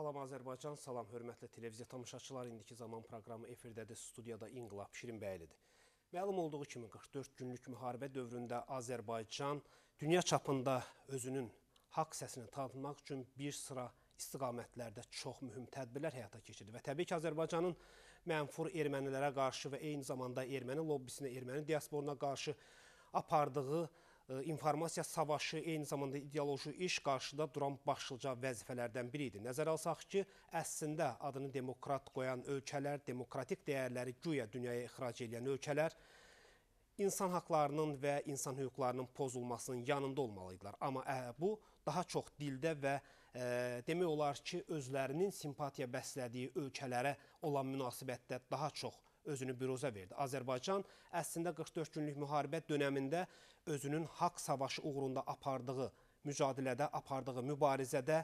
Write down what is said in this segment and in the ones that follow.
Salam Azərbaycan, salam hörmətli televiziya tamaşaçılar. İndiki zaman proqramı efirdədir. Studiyada İnqilab Şirinbəylidir. Məlum olduğu kimi 44 günlük müharibə dövründə Azərbaycan dünya çapında özünün haqq səsini tanıtmaq üçün bir sıra istiqamətlərdə çox mühüm tədbirlər həyata keçirdi və təbii ki, Azərbaycanın mənfur ermənilərə qarşı və eyni zamanda erməni lobbisinə, erməni diasporuna qarşı apardığı informasiya savaşı eyni zamanda ideoloji iş qarşıda duran başlıca vəzifələrdən biri idi. Nəzərə alsaq ki, əslində adını demokrat qoyan ölkələr, demokratik dəyərləri güya dünyaya ixrac edən ölkələr insan haqlarının və insan hüquqlarının pozulmasının yanında olmalıydılar. Amma ə, bu daha çox dildə və ə, demək olar ki, özlərinin simpatiya bəslədiyi ölkələrə olan münasibətdə daha çox özünü büroza verdi. Azərbaycan əslində 44 günlük müharibə dönəmində özünün haqq savaşı uğrunda apardığı mücadilədə, apardığı mübarizədə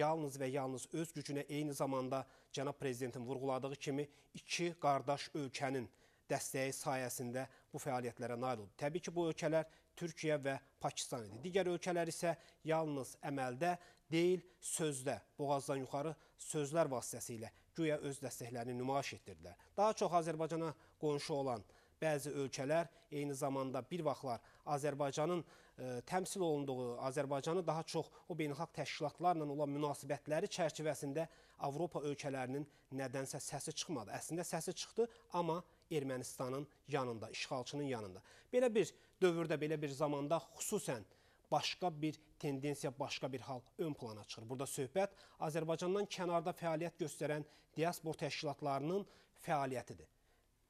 yalnız və yalnız öz gücünə eyni zamanda cənab prezidentin vurğuladığı kimi iki qardaş ölkənin dəstəyi sayəsində bu fəaliyyətlərə nail oldu. Təbii ki, bu ölkələr Türkiyə və Pakistan idi. Digər ölkələr isə yalnız əməldə deyil, sözdə, boğazdan yuxarı sözlər vasitəsilə güya öz dəstəklərini nümayiş etdirdilər. Daha çox Azərbaycana qonşu olan bəzi ölkələr eyni zamanda bir vaxtlar Azərbaycanın ə, e, təmsil olunduğu, Azərbaycanı daha çox o beynəlxalq təşkilatlarla olan münasibətləri çərçivəsində Avropa ölkələrinin nədənsə səsi çıxmadı. Əslində səsi çıxdı, amma Ermənistanın yanında, işğalçının yanında. Belə bir dövrdə, belə bir zamanda xüsusən başqa bir tendensiya, başqa bir hal ön plana çıxır. Burada söhbət Azərbaycandan kənarda fəaliyyət göstərən diaspor təşkilatlarının fəaliyyətidir.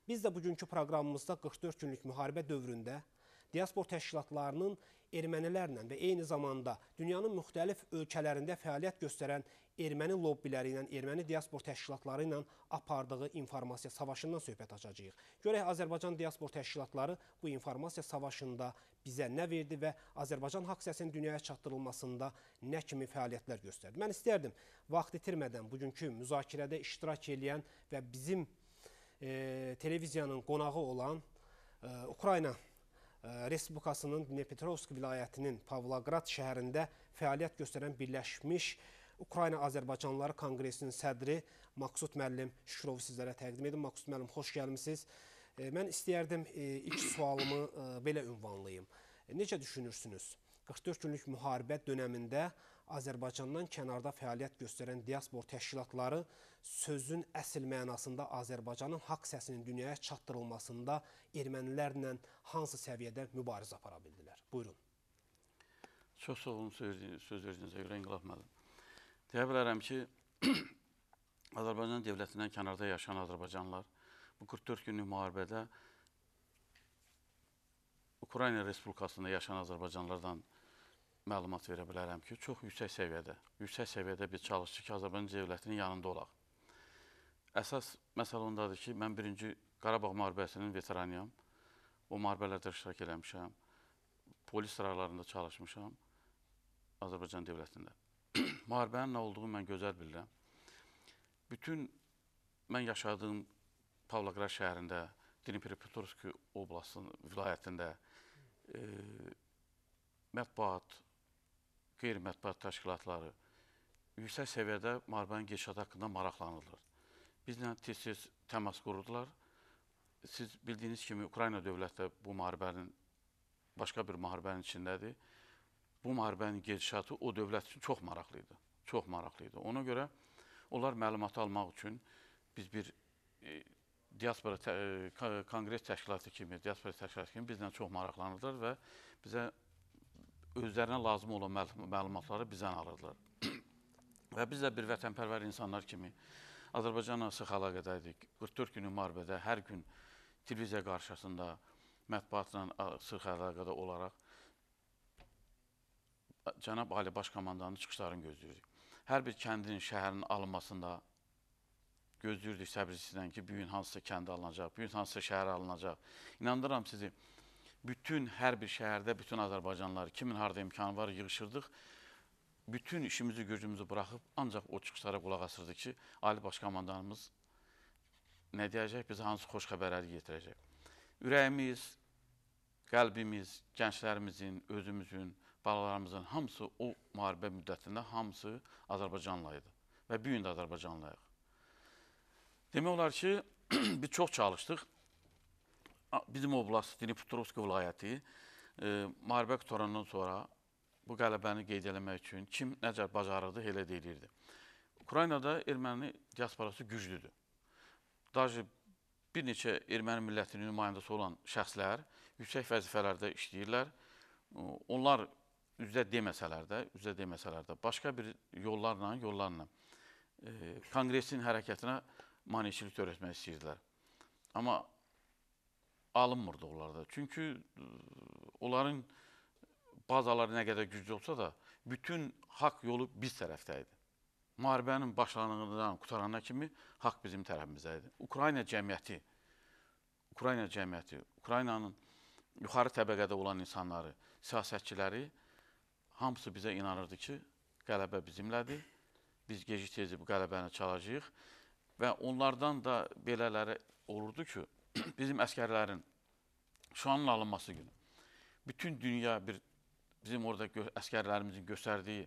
Biz də bugünkü proqramımızda 44 günlük müharibə dövründə diaspor təşkilatlarının ermənilərlə və eyni zamanda dünyanın müxtəlif ölkələrində fəaliyyət göstərən erməni lobbiləri ilə, erməni diaspor təşkilatları ilə apardığı informasiya savaşından söhbət açacağıq. Görək Azərbaycan diaspor təşkilatları bu informasiya savaşında bizə nə verdi və Azərbaycan haqq səsinin dünyaya çatdırılmasında nə kimi fəaliyyətlər göstərdi. Mən istərdim vaxt itirmədən bugünkü müzakirədə iştirak edən və bizim e, televiziyanın qonağı olan e, Ukrayna e, Respublikasının Dnepetrovsk vilayətinin Pavlograd şəhərində fəaliyyət göstərən Birləşmiş Ukrayna Azərbaycanlıları Konqresinin sədri Maksud müəllim Şükürov sizlərə təqdim edim. Maksud müəllim, xoş gəlmisiniz. Mən istəyərdim e, ilk sualımı e, belə ünvanlayım. E, necə düşünürsünüz? 44 günlük müharibə dönəmində Azərbaycandan kənarda fəaliyyət göstərən diaspor təşkilatları sözün əsl mənasında Azərbaycanın haqq səsinin dünyaya çatdırılmasında ermənilərlə hansı səviyyədə mübarizə apara bildilər? Buyurun. Çox sağ olun söz verdiyinizə görə İnqilab müəllim. Deyə bilərəm ki, Azərbaycan dövlətindən kənarda yaşayan Azərbaycanlılar bu 44 günlük müharibədə Ukrayna Respublikasında yaşayan Azərbaycanlardan məlumat verə bilərəm ki, çox yüksək səviyyədə, yüksək səviyyədə bir çalışçı ki, Azərbaycan dövlətinin yanında olaq. Əsas məsələ ondadır ki, mən birinci Qarabağ müharibəsinin veteranıyam. O müharibələrdə iştirak eləmişəm. Polis sıralarında çalışmışam Azərbaycan dövlətində. Müharibənin nə olduğunu mən gözəl bilirəm. Bütün mən yaşadığım Pavloqrad şəhərində, Dnipropetrovsk oblasının vilayətində e, mətbuat, qeyri-mətbuat təşkilatları yüksək səviyyədə müharibənin geçişatı haqqında maraqlanırlar. Bizlə tez-tez təmas qurdular. Siz bildiyiniz kimi Ukrayna dövləti bu müharibənin başqa bir müharibənin içindədir. Bu müharibənin gedişatı o dövlət üçün çox maraqlı idi. Çox maraqlı idi. Ona görə onlar məlumatı almaq üçün biz bir e, diaspora tə, konqres təşkilatı kimi, diaspora təşkilatı kimi bizdən çox maraqlanırlar və bizə özlərinə lazım olan məl məlumatları bizdən alırlar. və biz də bir vətənpərvər insanlar kimi Azərbaycanla sıx əlaqədə idik. 44 günü müharibədə hər gün televiziya qarşısında mətbuatla sıx əlaqədə olaraq cənab Ali Baş Komandanın çıxışlarını gözləyirdik. Hər bir kəndin, şəhərin alınmasında gözləyirdik səbirsizlə ki, bu gün hansısa kənd alınacaq, bu gün hansısa şəhər alınacaq. İnandıram sizi, bütün hər bir şəhərdə bütün Azərbaycanlılar kimin harada imkanı var yığışırdıq. Bütün işimizi, gücümüzü buraxıb ancaq o çıxışlara qulaq asırdıq ki, Ali Baş Komandanımız nə deyəcək, bizə hansı xoş xəbərləri yetirəcək. Ürəyimiz, qəlbimiz, gənclərimizin, özümüzün, balalarımızın hamısı o müharibə müddətində hamısı Azərbaycanla idi və bu gün də Azərbaycanlayıq. Demək olar ki, biz çox çalışdıq. Bizim oblast, Dnipropetrovsk vilayəti e, müharibə qutarandan sonra bu qələbəni qeyd eləmək üçün kim nəcər bacarırdı, elə deyilirdi. Ukraynada erməni diasporası güclüdür. Daci bir neçə erməni millətinin nümayəndəsi olan şəxslər yüksək vəzifələrdə işləyirlər. Onlar üzdə deməsələr də, üzdə deməsələr də başqa bir yollarla, yollarla e, kongresin hərəkətinə maneçilik öyrətmək istəyirdilər. Amma alınmırdı onlarda. Çünki onların bazaları nə qədər güclü olsa da, bütün haqq yolu biz tərəfdə idi. Müharibənin başlanğından qutarana kimi haqq bizim tərəfimizdə idi. Ukrayna cəmiyyəti, Ukrayna cəmiyyəti, Ukraynanın yuxarı təbəqədə olan insanları, siyasətçiləri hamısı bizə inanırdı ki, qələbə bizimlədir. Biz gecik tezi bu qələbəni çalacağıq. Və onlardan da belələri olurdu ki, bizim əskərlərin şanın alınması günü bütün dünya bir bizim orada gö əskərlərimizin göstərdiyi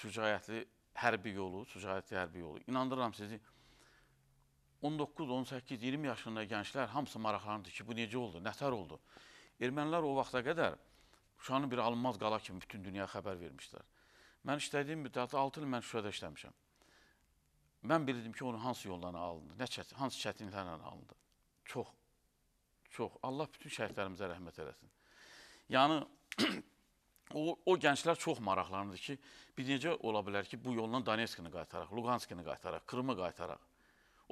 şücaətli hərbi yolu, şücaətli hərbi yolu. İnandırıram sizi, 19, 18, 20 yaşında gənclər hamısı maraqlandı ki, bu necə oldu, nətər oldu. Ermənilər o vaxta qədər Şuşanı bir alınmaz qala kimi bütün dünyaya xəbər vermişlər. Mən işlədiyim müddətdə 6 il mən Şuşada işləmişəm. Mən bilirdim ki, onun hansı yollarla alındı, nə çətin, hansı çətinliklərlə alındı. Çox, çox. Allah bütün şəhidlərimizə rəhmət eləsin. Yəni, o, o gənclər çox maraqlanırdı ki, bir necə ola bilər ki, bu yolla Donetskini qaytaraq, Luganskini qaytaraq, Kırımı qaytaraq.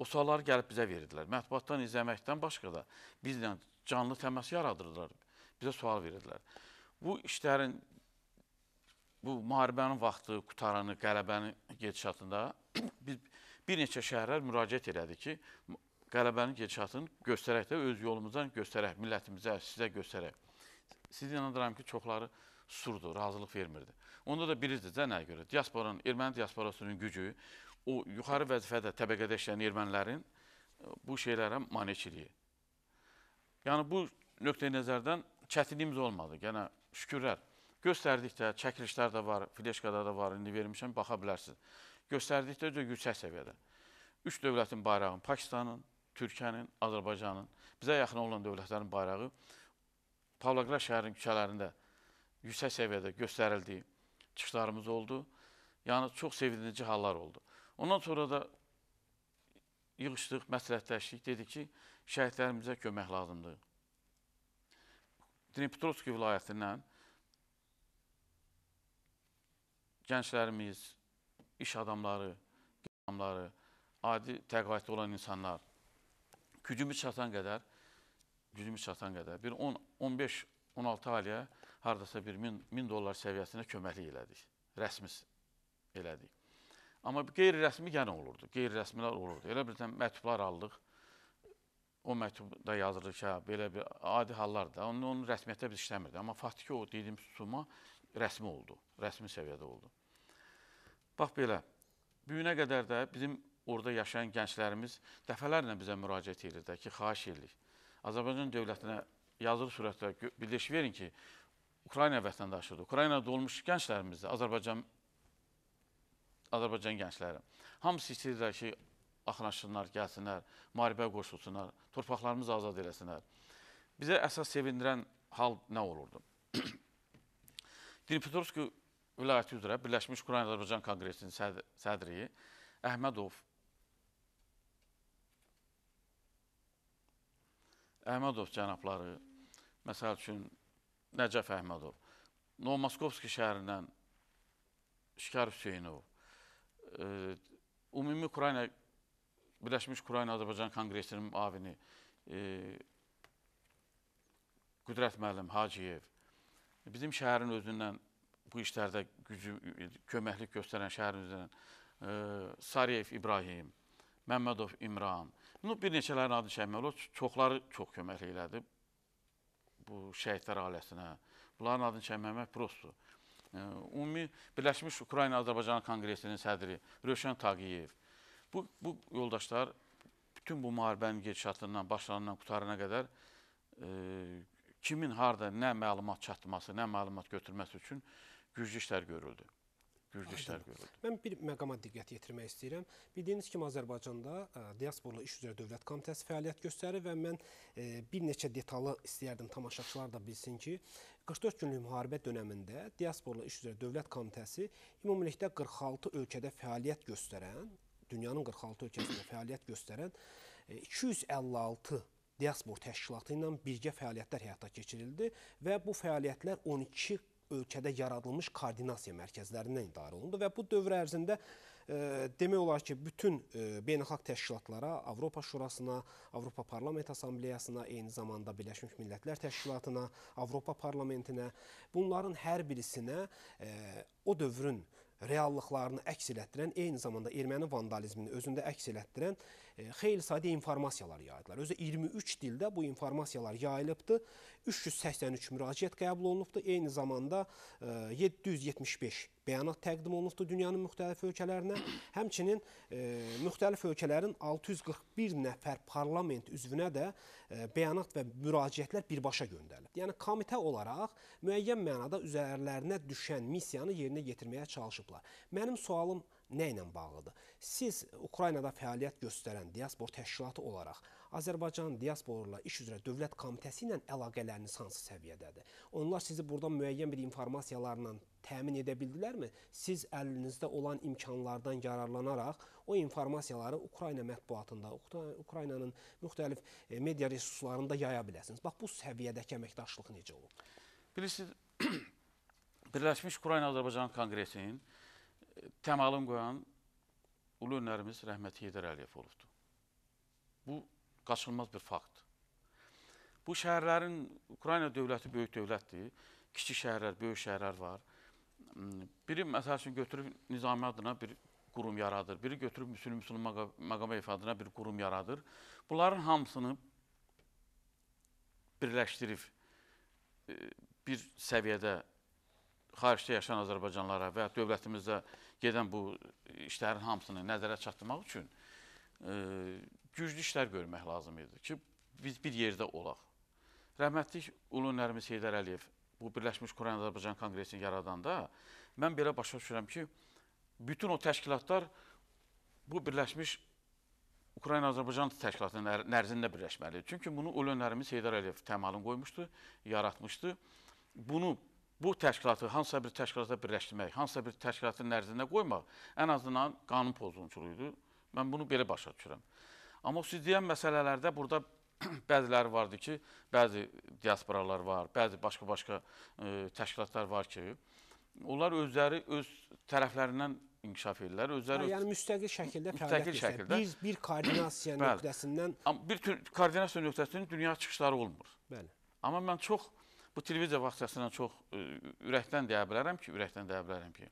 O sualları gəlib bizə verirdilər. Mətbuatdan izləməkdən başqa da bizlə canlı təmas yaradırdılar. Bizə sual verirdilər. Bu işlərin, bu müharibənin vaxtı, qutaranı, qələbəni gedişatında biz bir neçə şəhərlər müraciət elədi ki, qələbənin gedişatını göstərək də, öz yolumuzdan göstərək, millətimizə, sizə göstərək. Sizi inandıram ki, çoxları surdu, razılıq vermirdi. Onda da bilirdi də nəyə görə? Diasporanın, erməni diasporasının gücü, o yuxarı vəzifədə təbəqədə işləyən ermənilərin e, bu şeylərə maneçiliyi. Yəni, bu nöqtəyi nəzərdən çətinliyimiz olmadı. Yəni, şükürlər. Göstərdikdə, çəkilişlər də var, fileşkada da var, indi vermişəm, baxa bilərsiniz göstərdikdə yüksək səviyyədə. Üç dövlətin bayrağın, Pakistanın, Türkiyənin, Azərbaycanın, bizə yaxın olan dövlətlərin bayrağı Pavlograd şəhərinin küçələrində yüksək səviyyədə göstərildiyi çıxışlarımız oldu. Yəni, çox sevindirici hallar oldu. Ondan sonra da yığışdıq, məsləhətləşdik, dedik ki, şəhidlərimizə kömək lazımdır. Dnipropetrovski vilayətindən gənclərimiz, iş adamları, adamları, adi təqaüddə olan insanlar gücümüz çatan qədər, gücümüz çatan qədər bir 10 15 16 ailəyə hardasa bir 1000 1000 dollar səviyyəsinə köməklik elədik. Rəsmi elədik. Amma qeyri-rəsmi yenə olurdu. Qeyri-rəsmilər olurdu. Elə bir dən məktublar aldıq. O məktubda yazılır ki, belə bir adi hallar da. Onun, onun rəsmiyyətdə biz işləmirdi. Amma faktiki o dediyim tutulma rəsmi oldu. Rəsmi səviyyədə oldu. Bax belə, bu günə qədər də bizim orada yaşayan gənclərimiz dəfələrlə bizə müraciət edirlər ki, xahiş edirik. Azərbaycan dövlətinə yazılı sürətlə bildiriş verin ki, Ukrayna vətəndaşıdır. Ukraynada olmuş gənclərimiz də Azərbaycan Azərbaycan gəncləri. Hamısı istəyirlər ki, axınaşsınlar, gəlsinlər, müharibə qoşulsunlar, torpaqlarımızı azad eləsinlər. Bizə əsas sevindirən hal nə olurdu? Dnipropetrovski vilayəti üzrə Birləşmiş Quran Azərbaycan Konqresinin sədri, sədri Əhmədov Əhmədov cənabları, məsəl üçün Nəcəf Əhmədov, Novomaskovski şəhərindən Şikar Hüseynov, e, Ümumi Ukrayna, Birləşmiş Ukrayna Azərbaycan Konqresinin müavini e, Qüdrət müəllim Hacıyev, bizim şəhərin özündən bu işlərdə gücü, köməklik göstərən şəhərimizdən e, Sariyev İbrahim, Məmmədov İmran, bunu bir neçələrin adı çəkmək olar, çoxları çox köməklik elədi bu şəhidlər ailəsinə. Bunların adını çəkməmək prostur. E, ümumi Birləşmiş Ukrayna-Azərbaycan Kongresinin sədri Rövşən Taqiyev, bu, bu yoldaşlar bütün bu müharibənin gedişatından, başlanılan qutarına qədər e, kimin harada nə məlumat çatması, nə məlumat götürməsi üçün güclü işlər görüldü. Güclü işlər görüldü. Mən bir məqama diqqət yetirmək istəyirəm. Bildiyiniz kimi Azərbaycanda e, diasporla iş üzrə dövlət komitəsi fəaliyyət göstərir və mən e, bir neçə detalı istəyərdim tamaşaçılar da bilsin ki, 44 günlük müharibə dövründə diasporla iş üzrə dövlət komitəsi ümumilikdə 46 ölkədə fəaliyyət göstərən, dünyanın 46 ölkəsində fəaliyyət göstərən 256 e, diaspor təşkilatı ilə birgə fəaliyyətlər həyata keçirildi və bu fəaliyyətlər 12 ölkədə yaradılmış koordinasiya mərkəzlərindən idarə olundu və bu dövr ərzində e, demək olar ki, bütün e, beynəlxalq təşkilatlara, Avropa Şurasına, Avropa Parlament Assambleyasına, eyni zamanda Birləşmiş Millətlər Təşkilatına, Avropa Parlamentinə, bunların hər birisinə e, o dövrün reallıqlarını əks elətdirən, eyni zamanda erməni vandalizmini özündə əks elətdirən E, xeyli sayda informasiyalar yaydılar. Özü 23 dildə bu informasiyalar yayılıbdı. 383 müraciət qəbul olunubdu. Eyni zamanda 775 e, bəyanat təqdim olunubdu dünyanın müxtəlif ölkələrinə. Həmçinin e, müxtəlif ölkələrin 641 nəfər parlament üzvünə də e, bəyanat və müraciətlər birbaşa göndərilib. Yəni komitə olaraq müəyyən mənada üzərlərinə düşən missiyanı yerinə yetirməyə çalışıblar. Mənim sualım nə ilə bağlıdır? Siz Ukraynada fəaliyyət göstərən diaspor təşkilatı olaraq Azərbaycan diasporla iş üzrə dövlət komitəsi ilə əlaqələriniz hansı səviyyədədir? Onlar sizi buradan müəyyən bir informasiyalarla təmin edə bildilərmi? Siz əlinizdə olan imkanlardan yararlanaraq o informasiyaları Ukrayna mətbuatında, Ukraynanın müxtəlif e, media resurslarında yaya biləsiniz. Bax bu səviyyədəki əməkdaşlıq necə olub? Bilirsiniz, Birləşmiş Ukrayna Azərbaycan Konqresinin təmalım qoyan ulu önərimiz rəhməti Heydər Əliyev olubdur. Bu, qaçılmaz bir faktdır. Bu şəhərlərin, Ukrayna dövləti böyük dövlətdir, kiçik şəhərlər, böyük şəhərlər var. Biri, məsəl üçün, götürüb nizami adına bir qurum yaradır, biri götürüb müsülüm-müsülüm məqam ifadına bir qurum yaradır. Bunların hamısını birləşdirib e, bir səviyyədə xaricdə yaşayan Azərbaycanlara və dövlətimizdə gedən bu işlərin hamısını nəzərə çatdırmaq üçün ə, e, güclü işlər görmək lazım idi ki, biz bir yerdə olaq. Rəhmətlik Ulu Nərmiz Heydər Əliyev bu Birləşmiş Koreyan Azərbaycan Kongresini yaradanda mən belə başa düşürəm ki, bütün o təşkilatlar bu Birləşmiş Ukrayna-Azərbaycan təşkilatının nərzində birləşməlidir. Çünki bunu ulu önərimiz Heydər Əliyev təmalın qoymuşdu, yaratmışdı. Bunu bu təşkilatı hansısa bir təşkilata birləşdirmək, hansısa bir təşkilatın nəzdində qoymaq ən azından qanun pozğunçuluğudur. Mən bunu belə başa düşürəm. Amma siz deyən məsələlərdə burada bəziləri vardı ki, bəzi diasporalar var, bəzi başqa-başqa e, təşkilatlar var ki, onlar özləri öz tərəflərindən inkişaf edirlər. Özləri yəni müstəqil şəkildə fəaliyyət göstərir. Biz bir koordinasiya nöqtəsindən Amma bir tür koordinasiya nöqtəsinin dünya çıxışları olmur. Bəli. Amma mən çox Bu televiziya vaxtiyasından çox e, ürəkdən deyə bilərəm ki, ürəkdən deyə bilərəm ki,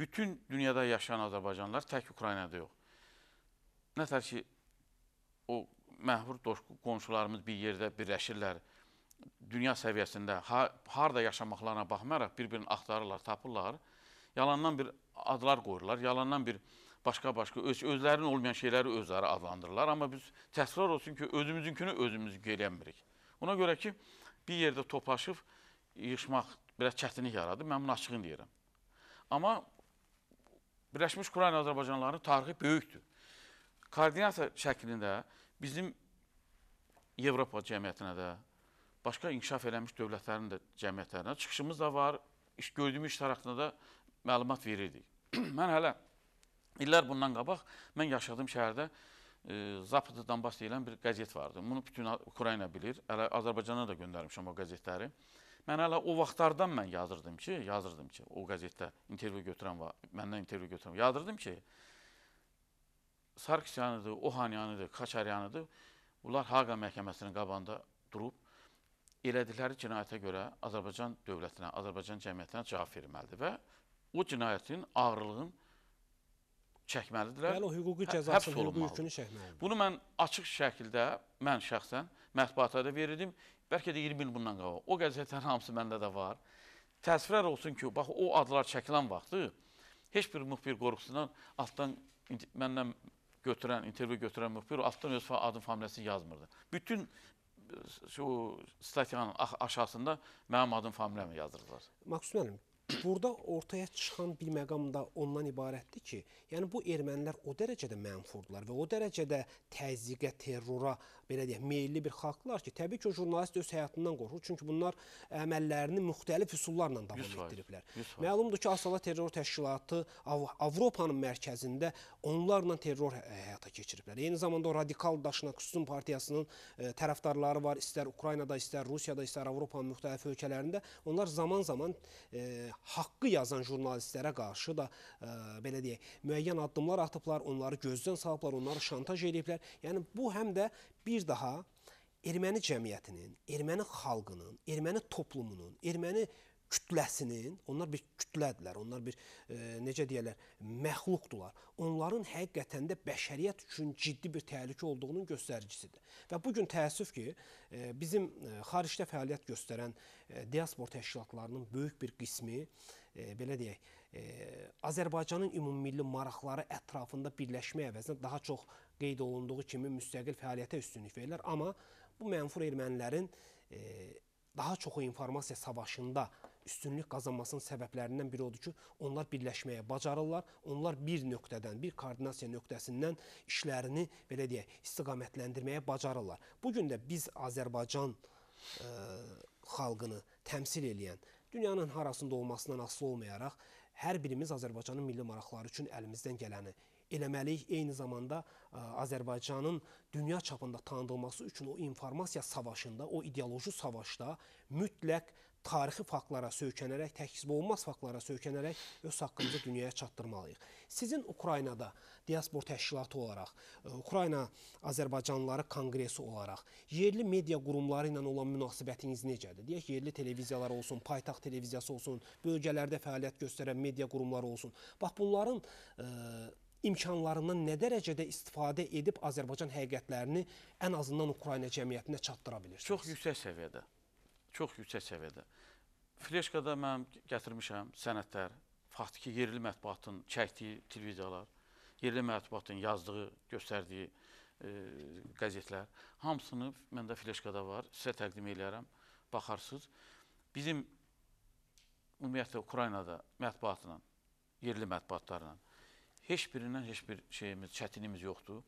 bütün dünyada yaşayan Azərbaycanlılar tək Ukraynada yox. Nətər ki, o məhrur qonşularımız bir yerdə birləşirlər, dünya səviyyəsində harada yaşamaqlarına baxmayaraq bir-birini axtarırlar, tapırlar, yalandan bir adlar qoyurlar, yalandan bir başqa-başqa öz, özlərinin olmayan şeyləri özləri adlandırırlar. Amma biz təsrar olsun ki, özümüzünkünü özümüz qeyləmirik. Ona görə ki, bir yerdə toplaşıb yığışmaq biraz çətinlik yaradır. Mən bunu açığını deyirəm. Amma Birləşmiş Ukrayna Azərbaycanlarının tarixi böyükdür. Koordinasiya şəklində bizim Avropa cəmiyyətinə də, başqa inkişaf eləmiş dövlətlərin də cəmiyyətlərinə çıxışımız da var, iş gördüyümüz işlər haqqında da məlumat verirdik. mən hələ illər bundan qabaq mən yaşadığım şəhərdə Zapad Donbass deyilən bir qəzet vardı. Bunu bütün Ukrayna bilir. Hələ Azərbaycana da göndərmişəm o qəzetləri. Mən hələ o vaxtlardan mən yazırdım ki, yazırdım ki, o qəzetdə intervyu götürən var, məndən intervyu götürən var. Yazırdım ki, Sarkisyanıdır, Ohanyanıdır, Kaçaryanıdır. Bunlar Haqa məhkəməsinin qabağında durub elədikləri cinayətə görə Azərbaycan dövlətinə, Azərbaycan cəmiyyətinə cavab verməlidir və o cinayətin ağırlığının çəkməlidirlər. Bəli, o hüquqi hə, cəzasını, hüquqi yükünü çəkməlidir. Bunu mən açıq şəkildə, mən şəxsən mətbuata da verirdim. Bəlkə də 20 il bundan qabaq. O qəzetlərin hamısı məndə də var. Təəssüflər olsun ki, bax o adlar çəkilən vaxtı heç bir müxbir qorxusundan altdan məndən götürən, intervyu götürən müxbir altdan öz adın familiyasını yazmırdı. Bütün e, şu statyanın aşağısında mənim adım familiyamı yazırdılar. Maqsud müəllim, Burada ortaya çıxan bir məqam da ondan ibarətdir ki, yəni bu ermənilər o dərəcədə mənfurdular və o dərəcədə təzyiqə, terrora, belə deyək, meylli bir xalqlar ki, təbii ki, o jurnalist öz həyatından qorxur, çünki bunlar əməllərini müxtəlif üsullarla davam etdiriblər. Məlumdur ki, Asala terror təşkilatı Av Avropanın mərkəzində onlarla terror e, həyata keçiriblər. Eyni zamanda o radikal Daşnaksusun partiyasının e, tərəfdarları var, istər Ukraynada, istər Rusiyada, istər Avropanın müxtəlif ölkələrində. Onlar zaman-zaman e, haqqı yazan jurnalistlərə qarşı da ə, e, belə deyək, müəyyən addımlar atıblar, onları gözdən salıblar, onları şantaj ediblər. Yəni bu həm də bir daha erməni cəmiyyətinin, erməni xalqının, erməni toplumunun, erməni kütləsinin, onlar bir kütlədirlər, onlar bir e, necə deyirlər, məxluqdular. Onların həqiqətən də bəşəriyyət üçün ciddi bir təhlükə olduğunun göstəricisidir. Və bu gün təəssüf ki, e, bizim e, xaricdə fəaliyyət göstərən e, diaspor təşkilatlarının böyük bir qismi e, belə deyək, e, Azərbaycanın ümummilli maraqları ətrafında birləşmək əvəzinə daha çox qeyd olunduğu kimi müstəqil fəaliyyətə üstünlük verirlər, amma bu mənfur ermənilərin e, daha çoxu informasiya savaşında üstünlük qazanmasının səbəblərindən biri odur ki, onlar birləşməyə bacarırlar. Onlar bir nöqtədən, bir koordinasiya nöqtəsindən işlərini belə deyək, istiqamətləndirməyə bacarırlar. Bu gün də biz Azərbaycan ə, e, xalqını təmsil eləyən, dünyanın harasında olmasından asılı olmayaraq hər birimiz Azərbaycanın milli maraqları üçün əlimizdən gələni eləməliyik. Eyni zamanda ə, e, Azərbaycanın dünya çapında tanınması üçün o informasiya savaşında, o ideoloji savaşda mütləq tarixi faktlara söykənərək, təkzib olunmaz faktlara söykənərək öz haqqımızı dünyaya çatdırmalıyıq. Sizin Ukraynada diaspor təşkilatı olaraq, e, Ukrayna Azərbaycanlıları konqresi olaraq yerli media qurumları ilə olan münasibətiniz necədir? Deyək, yerli televiziyalar olsun, paytaxt televiziyası olsun, bölgələrdə fəaliyyət göstərən media qurumları olsun. Bax, bunların ə, e, imkanlarından nə dərəcədə istifadə edib Azərbaycan həqiqətlərini ən azından Ukrayna cəmiyyətinə çatdıra bilirsiniz? Çox yüksək səviyyədə çox yüksək səviyyədə. Fleşkada mən gətirmişəm sənədlər, faktiki yerli mətbuatın çəkdiyi televiziyalar, yerli mətbuatın yazdığı, göstərdiyi e, qəzetlər. Hamısını məndə fleşkada var, sizə təqdim edərəm, baxarsınız. Bizim ümumiyyətlə Ukraynada mətbuatla, yerli mətbuatlarla heç birindən heç bir şeyimiz, çətinimiz yoxdur.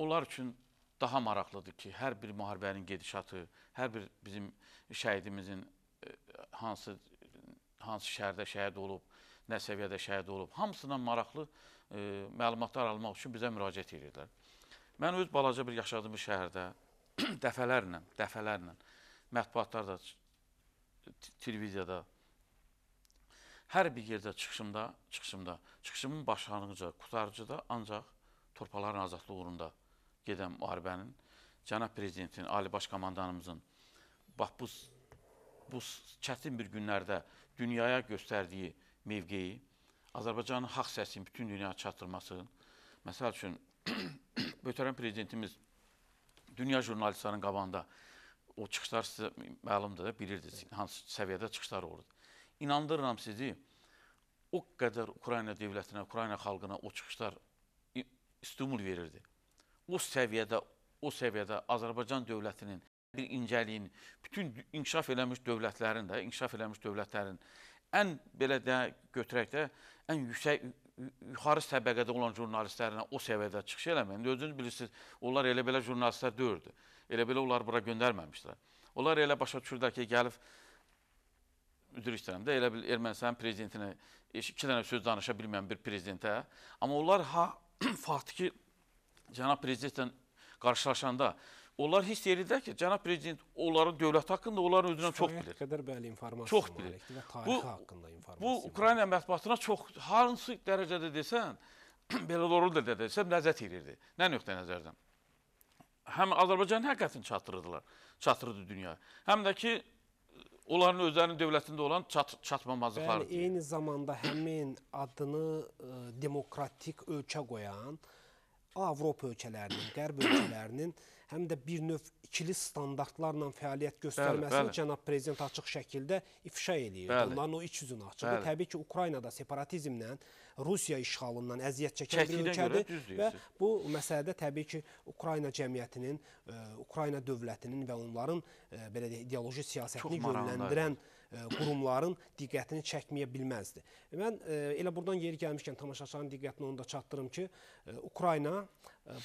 Onlar üçün daha maraqlıdır ki, hər bir müharibənin gedişatı, hər bir bizim şəhidimizin e, hansı hansı şəhərdə şəhid olub, nə səviyyədə şəhid olub, hamısından maraqlı e, məlumatlar almaq üçün bizə müraciət edirlər. Mən öz balaca bir yaşadığım şəhərdə dəfələrlə, dəfələrlə mətbuatlarda, televiziyada, hər bir yerdə çıxışımda, çıxışımda, çıxışımın başlanğıcı, qutarıcıda ancaq torpaların azadlığı uğrunda gedən müharibənin cənab prezidentin, ali baş komandanımızın bax bu bu çətin bir günlərdə dünyaya göstərdiyi mövqeyi Azərbaycanın haqq səsinin bütün dünyaya çatdırması. Məsəl üçün Ötərən prezidentimiz dünya jurnalistlərinin qabağında o çıxışlar sizə məlumdur, bilirdiniz, hansı səviyyədə çıxışlar olurdu. İnandırıram sizi, o qədər Ukrayna dövlətinə, Ukrayna xalqına o çıxışlar stimul verirdi o səviyyədə, o səviyyədə Azərbaycan dövlətinin bir incəliyini, bütün inkişaf eləmiş dövlətlərin də, inkişaf eləmiş dövlətlərin ən belə də götürək də ən yüksək yuxarı səbəqədə olan jurnalistlərlə o səviyyədə çıxış eləmək. İndi özünüz bilirsiniz, onlar elə belə jurnalistlər deyildi. Elə belə onlar bura göndərməmişdilər. Onlar elə başa düşürdülər ki, gəlib üzr istəyirəm də elə bil Ermənistanın prezidentinə iki dənə söz danışa bilməyən bir prezidentə, amma onlar ha faktiki cənab prezidentlə qarşılaşanda onlar hiss edirlər ki, cənab prezident onların dövlət haqqında, onların özünə çox bilir. qədər bəli informasiya çox bilir. və tarixi bu, haqqında informasiya. Bu Ukrayna mətbuatına çox hansı dərəcədə desən, belə doğru da desən, ləzzət edirdi. Nə nöqtə nəzərdən? Həm Azərbaycanın həqiqətini çatdırdılar, çatdırdı dünya. Həm də ki onların özlərinin dövlətində olan çat çatmamazlıqlardır. Bəli, eyni zamanda həmin adını ə, e, demokratik ölkə qoyan Avropa ölkələrinin, qərb ölkələrinin həm də bir növ ikili standartlarla fəaliyyət göstərməsini bəli, bəli. cənab prezident açıq şəkildə ifşa eləyir. Bəli. Onların o iç üzünü açır. Bəli. Təbii ki, Ukraynada separatizmlə, Rusiya işğalından əziyyət çəkən Çəkidə bir ölkədir görə, və bu məsələdə təbii ki, Ukrayna cəmiyyətinin, ə, e, Ukrayna dövlətinin və onların ə, e, belə deyək, ideoloji siyasətini yönləndirən ə, e, qurumların diqqətini çəkməyə bilməzdi. Mən elə burdan yeri gəlmişkən tamaşaçıların diqqətini onu da çatdırım ki, Ukrayna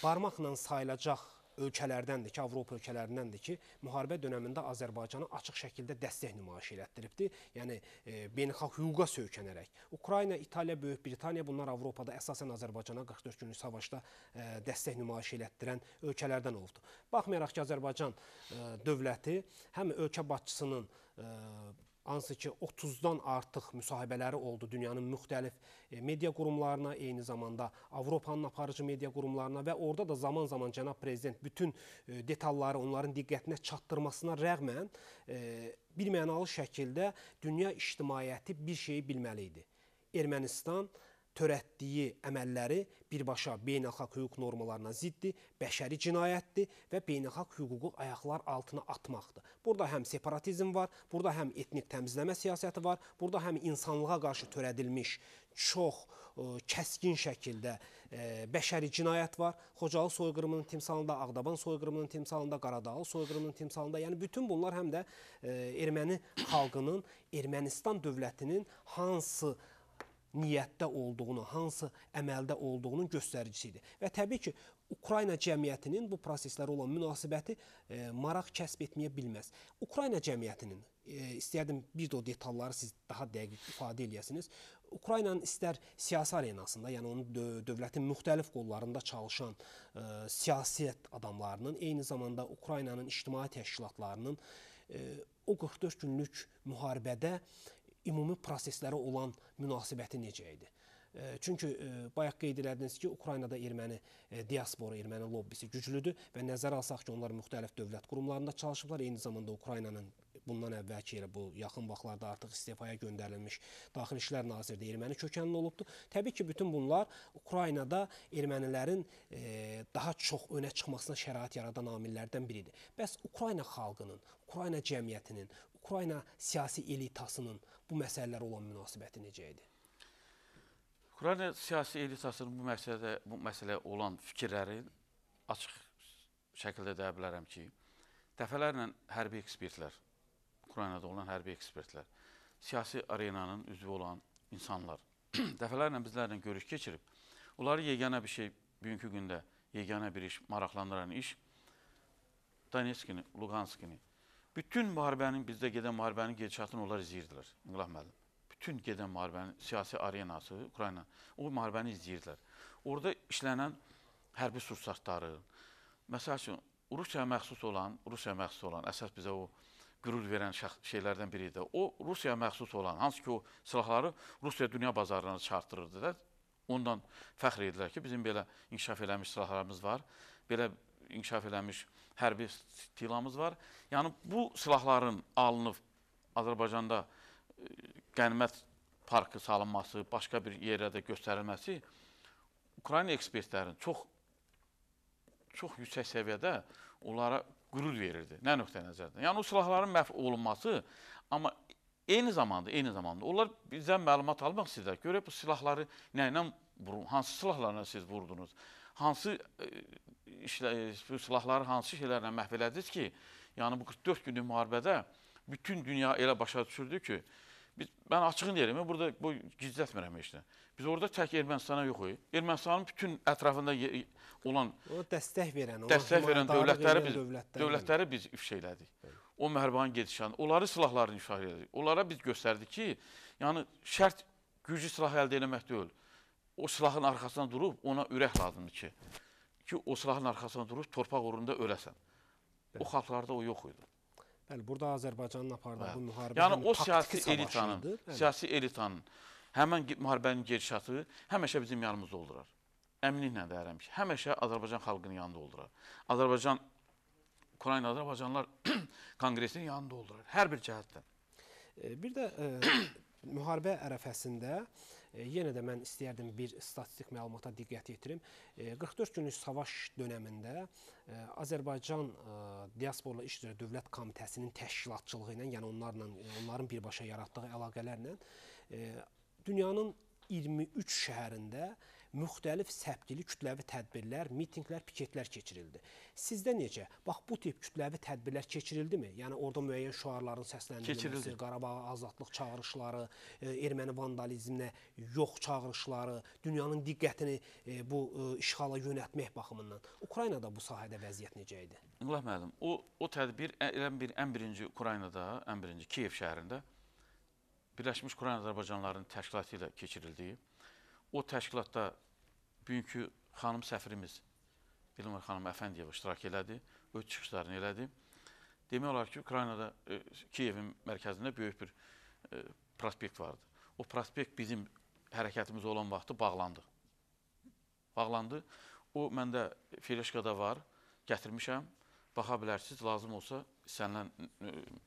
barmaqla sayılacaq ölkələrdəndir ki, Avropa ölkələrindəndir ki, müharibə dövründə Azərbaycana açıq şəkildə dəstək nümayiş elətdiribdi. Yəni e, beynəlxalq hüquqa söykənərək. Ukrayna, İtaliya, Böyük Britaniya bunlar Avropada əsasən Azərbaycana 44 günlük savaşda e, dəstək nümayiş elətdirən ölkələrdən olubdu. Baxmayaraq ki, Azərbaycan e, dövləti həm ölkə başçısının hansı ki 30-dan artıq müsahibələri oldu dünyanın müxtəlif e, media qurumlarına, eyni zamanda Avropanın aparıcı media qurumlarına və orada da zaman-zaman cənab prezident bütün e, detalları onların diqqətinə çatdırmasına rəğmən e, bir mənalı şəkildə dünya ictimaiyyəti bir şeyi bilməli idi. Ermənistan törətdiyi əməlləri birbaşa beynəlxalq hüquq normalarına ziddir, bəşəri cinayətdir və beynəlxalq hüququ ayaqlar altına atmaqdır. Burada həm separatizm var, burada həm etnik təmizləmə siyasəti var, burada həm insanlığa qarşı törədilmiş çox ə, e, kəskin şəkildə ə, e, bəşəri cinayət var. Xocalı soyqırımının timsalında, Ağdaban soyqırımının timsalında, Qaradağlı soyqırımının timsalında, yəni bütün bunlar həm də ə, e, erməni xalqının, Ermənistan dövlətinin hansı ə, niyyətdə olduğunu, hansı əməldə olduğunun göstəricisidir. Və təbii ki, Ukrayna cəmiyyətinin bu proseslərə olan münasibəti e, maraq kəsb etməyə bilməz. Ukrayna cəmiyyətinin e, istəyərdim bir də o detalları siz daha dəqiq ifadə eləyəsiniz. Ukraynanın istər siyasi arenasında, yəni onun dö dövlətin müxtəlif qollarında çalışan e, siyasət adamlarının, eyni zamanda Ukraynanın ictimai təşkilatlarının e, o 44 günlük müharibədə e, ümumi proseslərə olan münasibəti necə idi? E, çünki e, bayaq qeyd elədiniz ki, Ukraynada erməni e, diaspora, erməni lobbisi güclüdür və nəzərə alsaq ki, onlar müxtəlif dövlət qurumlarında çalışıblar, eyni zamanda Ukraynanın bundan əvvəlki elə bu yaxın vaxtlarda artıq istefaya göndərilmiş Daxili İşlər naziri də erməni kökənli olubdu. Təbii ki, bütün bunlar Ukraynada ermənilərin e, daha çox önə çıxmasına şərait yaradan amillərdən biridir. Bəs Ukrayna xalqının, Ukrayna cəmiyyətinin, Ukrayna siyasi elitasının bu məsələlərə olan münasibəti necə idi? Ukrayna siyasi elitasının bu məsələdə bu məsələyə olan fikirləri açıq şəkildə deyə bilərəm ki, dəfələrlə hərbi ekspertlər Ukraynada olan hərbi ekspertlər, siyasi arenanın üzvü olan insanlar dəfələrlə bizlərlə görüş keçirib. Onları yeganə bir şey, bugünkü gündə yeganə bir iş, maraqlandıran iş Donetskini, Luganskini, bütün müharibənin, bizdə gedən müharibənin gedişatını onlar izləyirdilər, İnqilab müəllim. Bütün gedən müharibənin siyasi arenası, Ukrayna, o müharibəni izləyirdilər. Orada işlənən hərbi sursatları, məsəl üçün, Rusiyaya məxsus olan, Rusiyaya məxsus olan, əsas bizə o, qürur verən şeylərdən biri idi. O Rusiyaya məxsus olan, hansı ki o silahları Rusiya dünya bazarına çarpdırırdı da. Ondan fəxr edirlər ki, bizim belə inkişaf eləmiş silahlarımız var. Belə inkişaf eləmiş hərbi stilamız var. Yəni bu silahların alınıb Azərbaycanda qənimət parkı salınması, başqa bir yerə də göstərilməsi Ukrayna ekspertlərin çox çox yüksək səviyyədə onlara qürur verirdi. Nə nöqtə nəzərdən? Yəni o silahların məhv olunması, amma eyni zamanda, eyni zamanda onlar bizdən məlumat almaq istəyirlər. Görək bu silahları nə ilə vurun, hansı silahlarla siz vurdunuz? Hansı e, işlə, e, bu silahları hansı şeylərlə məhv elədiniz ki, yəni bu 44 günlük müharibədə bütün dünya elə başa düşürdü ki, Biz, mən açığını deyirəm, burada bu gizlətmirəm heç nə. Biz orada tək Ermənistana yoxuyuq. Ermənistanın bütün ətrafında olan o dəstək verən, o dəstək verən dövlətləri biz dövlətləri, dövlətləri biz ifşa elədik. Evet. O mərbanın gedişanı, onları silahlarını ifşa elədik. Onlara biz göstərdik ki, yəni şərt güclü silah əldə etmək deyil. O silahın arxasında durub ona ürək lazımdır ki, ki o silahın arxasında durub torpaq uğrunda öləsən. Evet. O xalqlarda o yox idi. Bəli, burada Azərbaycanın apardığı bu müharibə yəni o siyasi elitanın, siyasi elitanın həmin müharibənin gedişatı həmişə bizim yanımızda oldurar. Əminliklə deyirəm ki, həmişə Azərbaycan xalqının yanında oldurar. Azərbaycan Ukrayna Azərbaycanlar Konqresinin yanında oldurar hər bir cəhətdən. E, bir də e, müharibə ərəfəsində e, E, yenə də mən istəyərdim bir statistik məlumata diqqət yetirim. 44 e, günlük savaş dövründə e, Azərbaycan diasporla iş üzrə dövlət komitəsinin təşkilatçılığı ilə, yəni onlarla onların birbaşa yaratdığı əlaqələrlə dünyanın 23 şəhərində müxtəlif səbdili kütləvi tədbirlər, mitinqlər, piketlər keçirildi. Sizdə necə? Bax bu tip kütləvi tədbirlər keçirildimi? Yəni orada müəyyən şüarların səsləndirilməsi, Qarabağa azadlıq çağırışları, e, erməni vandalizminə yox çağırışları, dünyanın diqqətini e, bu e, işğala yönəltmək baxımından. Ukraynada bu sahədə vəziyyət necə idi? Allah müəllim, o o tədbir ən bir ən birinci Ukraynada, ən birinci Kiyev şəhərində Birləşmiş Ukrayna Azərbaycanlarının təşkilatı ilə keçirildiyi o təşkilatda bugünkü xanım səfirimiz Elmar xanım Əfəndiyev iştirak elədi, öz çıxışlarını elədi. Demək olar ki, Ukraynada, e, Kiyevin mərkəzində böyük bir e, prospekt vardı. O prospekt bizim hərəkətimiz olan vaxtı bağlandı. Bağlandı. O məndə Fileşkada var, gətirmişəm. Baxa bilərsiniz, lazım olsa istənilən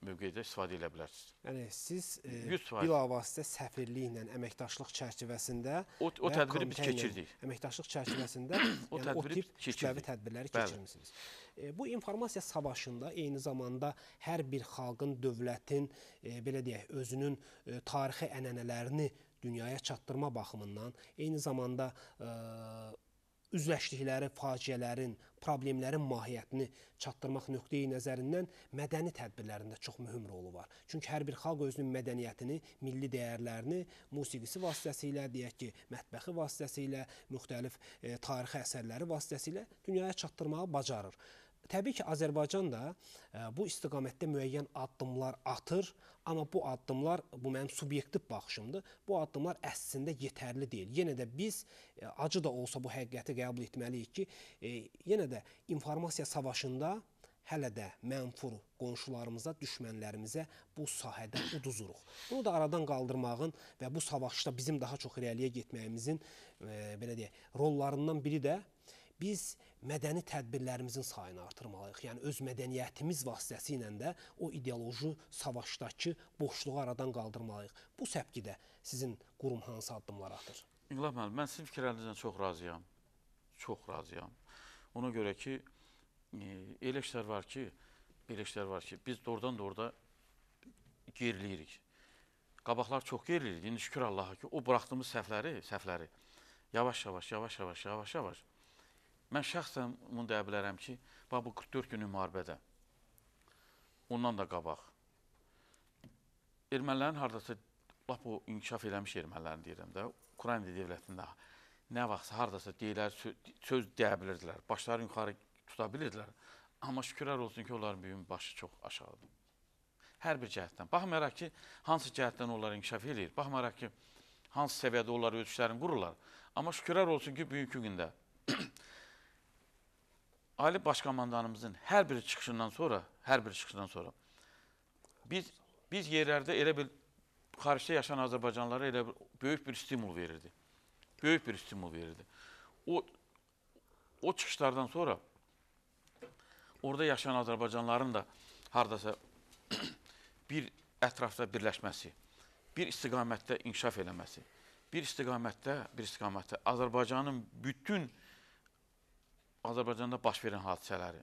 mövqedə istifadə edə bilərsiniz. Yəni siz e, bilavasitə səfirliklə əməkdaşlıq çərçivəsində o, o tədbiri biz keçirdik. Əməkdaşlıq çərçivəsində o, yəni, o tip kütləvi tədbirləri Bəli. keçirmisiniz. E, bu informasiya savaşında eyni zamanda hər bir xalqın, dövlətin, e, belə deyək, özünün e, tarixi ənənələrini dünyaya çatdırma baxımından, eyni zamanda e, üzləşdikləri faciələrin, problemlərin mahiyyətini çatdırmaq nöqteyi nəzərindən mədəni tədbirlərində çox mühüm rolu var. Çünki hər bir xalq özünün mədəniyyətini, milli dəyərlərini musiqisi vasitəsilə, deyək ki, mətbəxi vasitəsilə, müxtəlif e, tarixi əsərləri vasitəsilə dünyaya çatdırmağı bacarır. Təbii ki, Azərbaycan da e, bu istiqamətdə müəyyən addımlar atır, amma bu addımlar, bu mənim subyektiv baxışımdır, bu addımlar əslində yetərli deyil. Yenə də biz, e, acı da olsa bu həqiqəti qəbul etməliyik ki, e, yenə də informasiya savaşında hələ də mənfur qonşularımıza, düşmənlərimizə bu sahədə uduzuruq. Bunu da aradan qaldırmağın və bu savaşda bizim daha çox irəliyə getməyimizin e, belə deyək, rollarından biri də biz mədəni tədbirlərimizin sayını artırmalıyıq. Yəni öz mədəniyyətimiz vasitəsilə də o ideoloji savaşdakı boşluğu aradan qaldırmalıyıq. Bu səpkidə sizin qurum hansı addımlar atır? İnqilab müəllim, mən sizin fikirlərinizdən çox razıyam. Çox razıyam. Ona görə ki, e, elə işlər var ki, belə işlər var ki, biz doğrudan-doğruda geriləyirik. Qabaqlar çox gerilirdik. İndi şükür Allaha ki, o buraxdığımız səhvləri, səhvləri yavaş-yavaş, yavaş-yavaş, yavaş-yavaş Mən şəxsən bunu deyə bilərəm ki, bax bu 44 günlük müharibədə ondan da qabaq ermənilərin hardasa lap o inkişaf eləmiş ermənilərin deyirəm də, Ukrayna dövlətində nə vaxtsa hardasa deyilər, söz deyə bilirdilər, başları yuxarı tuta bilirdilər. Amma şükürlər olsun ki, onların bugün başı çox aşağıdır. Hər bir cəhətdən. Baxmayaraq ki, hansı cəhətdən onlar inkişaf eləyir, baxmayaraq ki, hansı səviyyədə onlar ölçülərini qururlar. Amma şükürlər olsun ki, bugünkü gündə Ali Başkomandanımızın hər bir çıxışından sonra, hər bir çıxışından sonra biz biz yerlərdə elə bil xaricdə yaşayan Azərbaycanlılara elə bir, böyük bir stimul verirdi. Böyük bir stimul verirdi. O o çıxışlardan sonra orada yaşayan Azərbaycanlıların da hardasa bir ətrafda birləşməsi, bir istiqamətdə inkişaf eləməsi, bir istiqamətdə, bir istiqamətdə Azərbaycanın bütün Azərbaycanda baş verən hadisələri,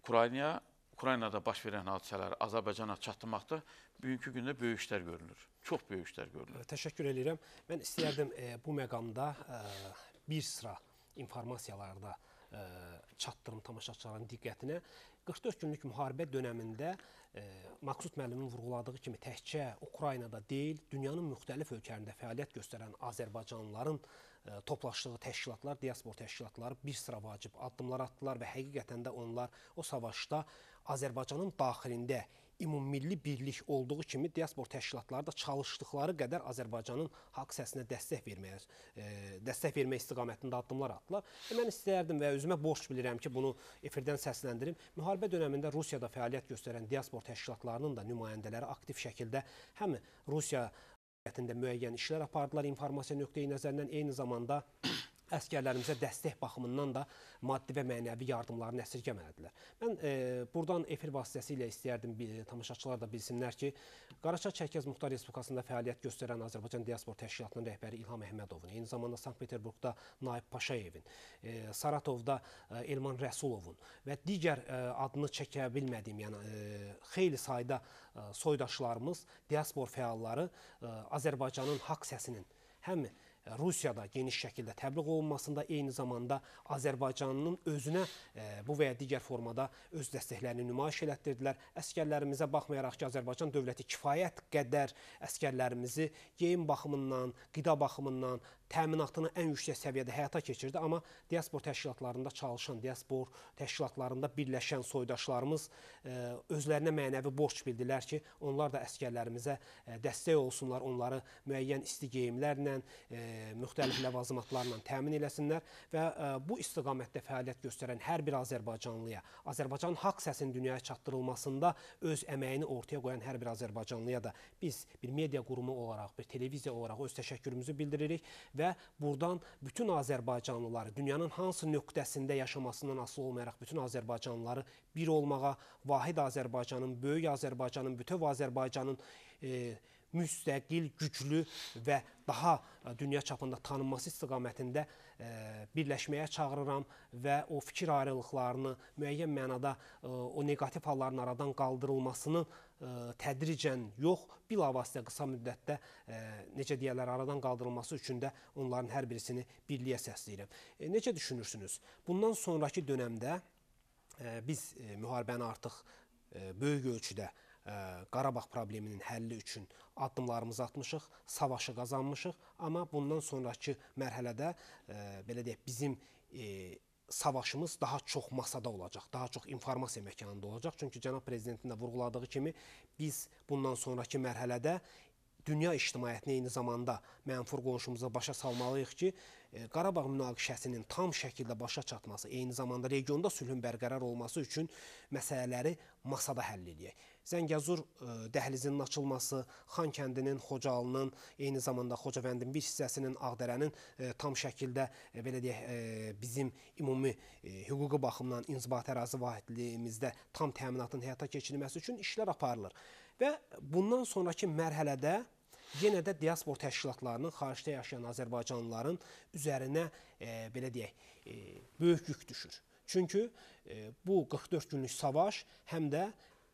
Ukraynaya, Ukraynada baş verən hadisələri Azərbaycana çatdırmaqda bugünkü gündə böyük işlər görünür. Çox böyük işlər görünür. Təşəkkür edirəm. Mən istəyərdim e, bu məqamda e, bir sıra informasiyalarda ə, e, çatdırım tamaşaçıların diqqətinə. 44 günlük müharibə dövründə e, Maqsud müəllimin vurğuladığı kimi təkcə Ukraynada deyil, dünyanın müxtəlif ölkələrində fəaliyyət göstərən Azərbaycanlıların E, toplaşdığı təşkilatlar, diaspor təşkilatları bir sıra vacib addımlar atdılar və həqiqətən də onlar o savaşda Azərbaycanın daxilində ümummilli birlik olduğu kimi diaspor təşkilatları da çalışdıqları qədər Azərbaycanın haqq səsinə dəstək verməyə e, dəstək vermək istiqamətində addımlar atdılar. Və e, mən istərdim və özümə borc bilirəm ki, bunu efirdən səsləndirim. Müharibə dövründə Rusiyada fəaliyyət göstərən diaspor təşkilatlarının da nümayəndələri aktiv şəkildə həm Rusiya müəyyən işlər apardılar informasiya nöqteyi nəzərindən eyni zamanda əskərlərimizə dəstək baxımından da maddi və mənəvi yardımlarını əsirgəmələdilər. Mən e, buradan efir vasitəsilə istəyərdim e, tamaşaçılar da bilsinlər ki, Qaraçay Çərkəz Muxtar Respublikasında fəaliyyət göstərən Azərbaycan Diaspor Təşkilatının rəhbəri İlham Əhmədovun, eyni zamanda Sankt-Peterburqda Naib Paşayevin, e, Saratovda e, Elman Rəsulovun və digər e, adını çəkə bilmədiyim, yəni e, xeyli sayda e, soydaşlarımız, diaspor fəalları e, Azərbaycanın haqq səsinin həm e, Rusiyada geniş şəkildə təbliğ olunmasında eyni zamanda Azərbaycanın özünə e, bu və ya digər formada öz dəstəklərini nümayiş elətdirdilər. Əskərlərimizə baxmayaraq ki, Azərbaycan dövləti kifayət qədər əskərlərimizi geyim baxımından, qida baxımından, təminatını ən yüksək səviyyədə həyata keçirdi, amma diaspor təşkilatlarında çalışan, diaspor təşkilatlarında birləşən soydaşlarımız e, özlərinə mənəvi borc bildilər ki, onlar da əskərlərimizə e, dəstək olsunlar, onları müəyyən isti geyimlərlə, e, müxtəlif ləvazimatlarla təmin eləsinlər və bu istiqamətdə fəaliyyət göstərən hər bir Azərbaycanlıya, Azərbaycanın haqq səsinin dünyaya çatdırılmasında öz əməyini ortaya qoyan hər bir Azərbaycanlıya da biz bir media qurumu olaraq, bir televiziya olaraq öz təşəkkürümüzü bildiririk və burdan bütün Azərbaycanlıları dünyanın hansı nöqtəsində yaşamasından asılı olmayaraq bütün Azərbaycanlıları bir olmağa, vahid Azərbaycanın, böyük Azərbaycanın, bütöv Azərbaycanın e, müstəqil, güclü və daha dünya çapında tanınması istiqamətində E, birləşməyə çağırıram və o fikir ayrılıqlarını müəyyən mənada e, o neqativ halların aradan qaldırılmasını e, tədricən yox, bilavasitə qısa müddətdə necə deyirlər, aradan qaldırılması üçün də onların hər birisini birliyə səsləyirəm. Necə düşünürsünüz? Bundan sonrakı dönəmdə biz müharibəni artıq böyük ölçüdə Qarabağ probleminin həlli üçün addımlarımızı atmışıq, savaşı qazanmışıq, amma bundan sonrakı mərhələdə belə deyək bizim e, savaşımız daha çox masada olacaq, daha çox informasiya məkanında olacaq. Çünki cənab prezidentin də vurğuladığı kimi biz bundan sonrakı mərhələdə dünya ictimaiyyətini eyni zamanda mənfur qonşumuza başa salmalıyıq ki, e, Qarabağ münaqişəsinin tam şəkildə başa çatması, eyni zamanda regionda sülhün bərqərar olması üçün məsələləri masada həll edək. Zəngəzur e, dəhlizinin açılması, Xankəndinin, Xocalının, eyni zamanda Xocavəndin bir hissəsinin, Ağdərənin e, tam şəkildə e, belə deyək bizim ümumi hüquqi baxımdan inzibati ərazi vahidliyimizdə tam təminatın həyata keçirilməsi üçün işlər aparılır. Və bundan sonrakı mərhələdə yenə də diaspor təşkilatlarının xaricdə yaşayan azərbaycanlıların üzərinə e, belə deyək, e, böyük yük düşür. Çünki e, bu 44 günlük savaş həm də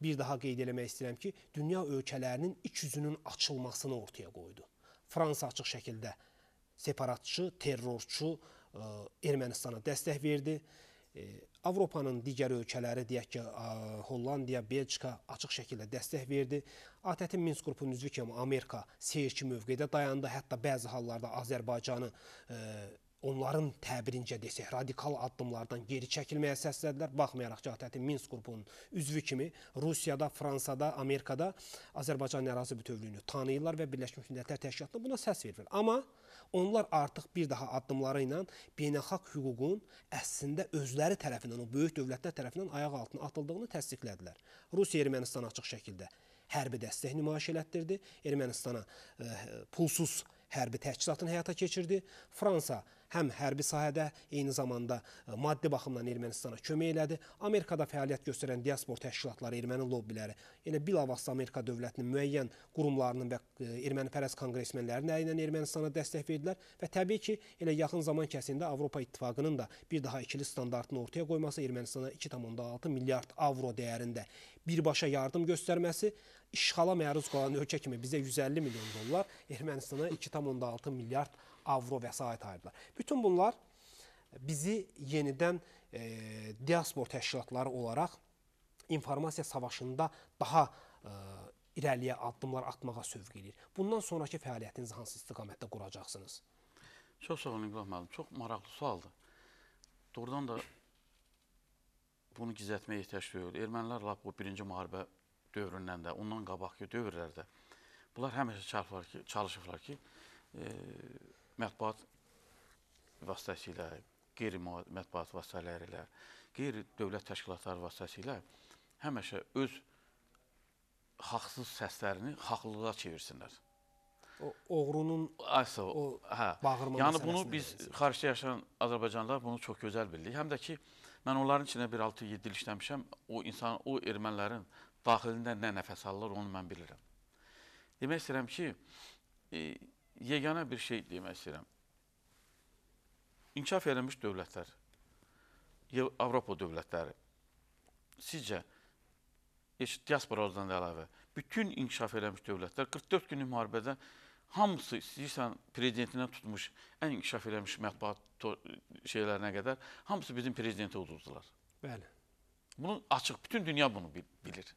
bir daha qeyd eləmək istəyirəm ki, dünya ölkələrinin iç üzünün açılmasını ortaya qoydu. Fransa açıq şəkildə separatçı, terrorçu ə, e, Ermənistana dəstək verdi. Ə, e, Avropanın digər ölkələri, deyək ki, ə, Hollandiya, Belçika açıq şəkildə dəstək verdi. ATƏT-in Minsk qrupunun üzvü kimi Amerika seyirci mövqedə dayandı. Hətta bəzi hallarda Azərbaycanı ə, e, onların təbirincə desək, radikal addımlardan geri çəkilməyə səslədilər. Baxmayaraq ki, ATƏT-in Minsk qrupunun üzvü kimi Rusiyada, Fransada, Amerikada Azərbaycan ərazi bütövlüyünü tanıyırlar və Birləşmiş Millətlər Təşkilatında buna səs verirlər. Amma onlar artıq bir daha addımları ilə beynəlxalq hüququn əslində özləri tərəfindən, o böyük dövlətlər tərəfindən ayaq altına atıldığını təsdiqlədilər. Rusiya Ermənistan açıq şəkildə hərbi dəstək nümayiş elətdirdi. Ermənistana ə, e, pulsuz hərbi təchizatını həyata keçirdi. Fransa həm hərbi sahədə, eyni zamanda e, maddi baxımdan Ermənistana kömək elədi. Amerikada fəaliyyət göstərən diaspor təşkilatları, erməni lobbiləri, yəni bilavasitə Amerika dövlətinin müəyyən qurumlarının və e, erməni pərəz konqresmenlərinin əli ilə Ermənistana dəstək verdilər və təbii ki, elə yaxın zaman kəsində Avropa İttifaqının da bir daha ikili standartını ortaya qoyması Ermənistana 2,6 milyard avro dəyərində birbaşa yardım göstərməsi işğala məruz qalan ölkə kimi bizə 150 milyon dollar, Ermənistana 2,6 milyard avro avro vəsait ayırdılar. Bütün bunlar bizi yenidən e, diaspor təşkilatları olaraq informasiya savaşında daha e, irəliyə addımlar atmağa sövq eləyir. Bundan sonrakı fəaliyyətinizi hansı istiqamətdə quracaqsınız? Çox sağ olun İqbal müəllim. Çox maraqlı sualdır. Doğrudan da bunu gizlətməyə ehtiyac duyulur. Ermənilər lap bu birinci müharibə dövründən də, ondan qabaqki dövrlərdə bunlar həmişə çalışıblar ki, çalışıblar ki e, mətbuat vasitəsilə, qeyri-mətbuat vasitələri ilə, qeyri-dövlət təşkilatları vasitəsilə həməşə öz haqsız səslərini haqlılığa çevirsinlər. O oğrunun Aysa, o hə, bağırma Yəni bunu biz xaricdə yaşayan Azərbaycanlılar bunu çox gözəl bildik. Həm də ki mən onların içinə bir 6-7 il işləmişəm. O insan, o ermənilərin daxilində nə nəfəs alırlar, onu mən bilirəm. Demək istəyirəm ki, e, yeganə bir şey demək istəyirəm. İnkişaf edilmiş dövlətlər, Avropa dövlətləri, sizcə, diasporadan da əlavə, bütün inkişaf edilmiş dövlətlər 44 günlük müharibədə hamısı istəyirsən prezidentindən tutmuş, ən inkişaf edilmiş mətbuat şeylərinə qədər, hamısı bizim prezidenti uduzdular. Bəli. Bunu açıq, bütün dünya bunu bilir.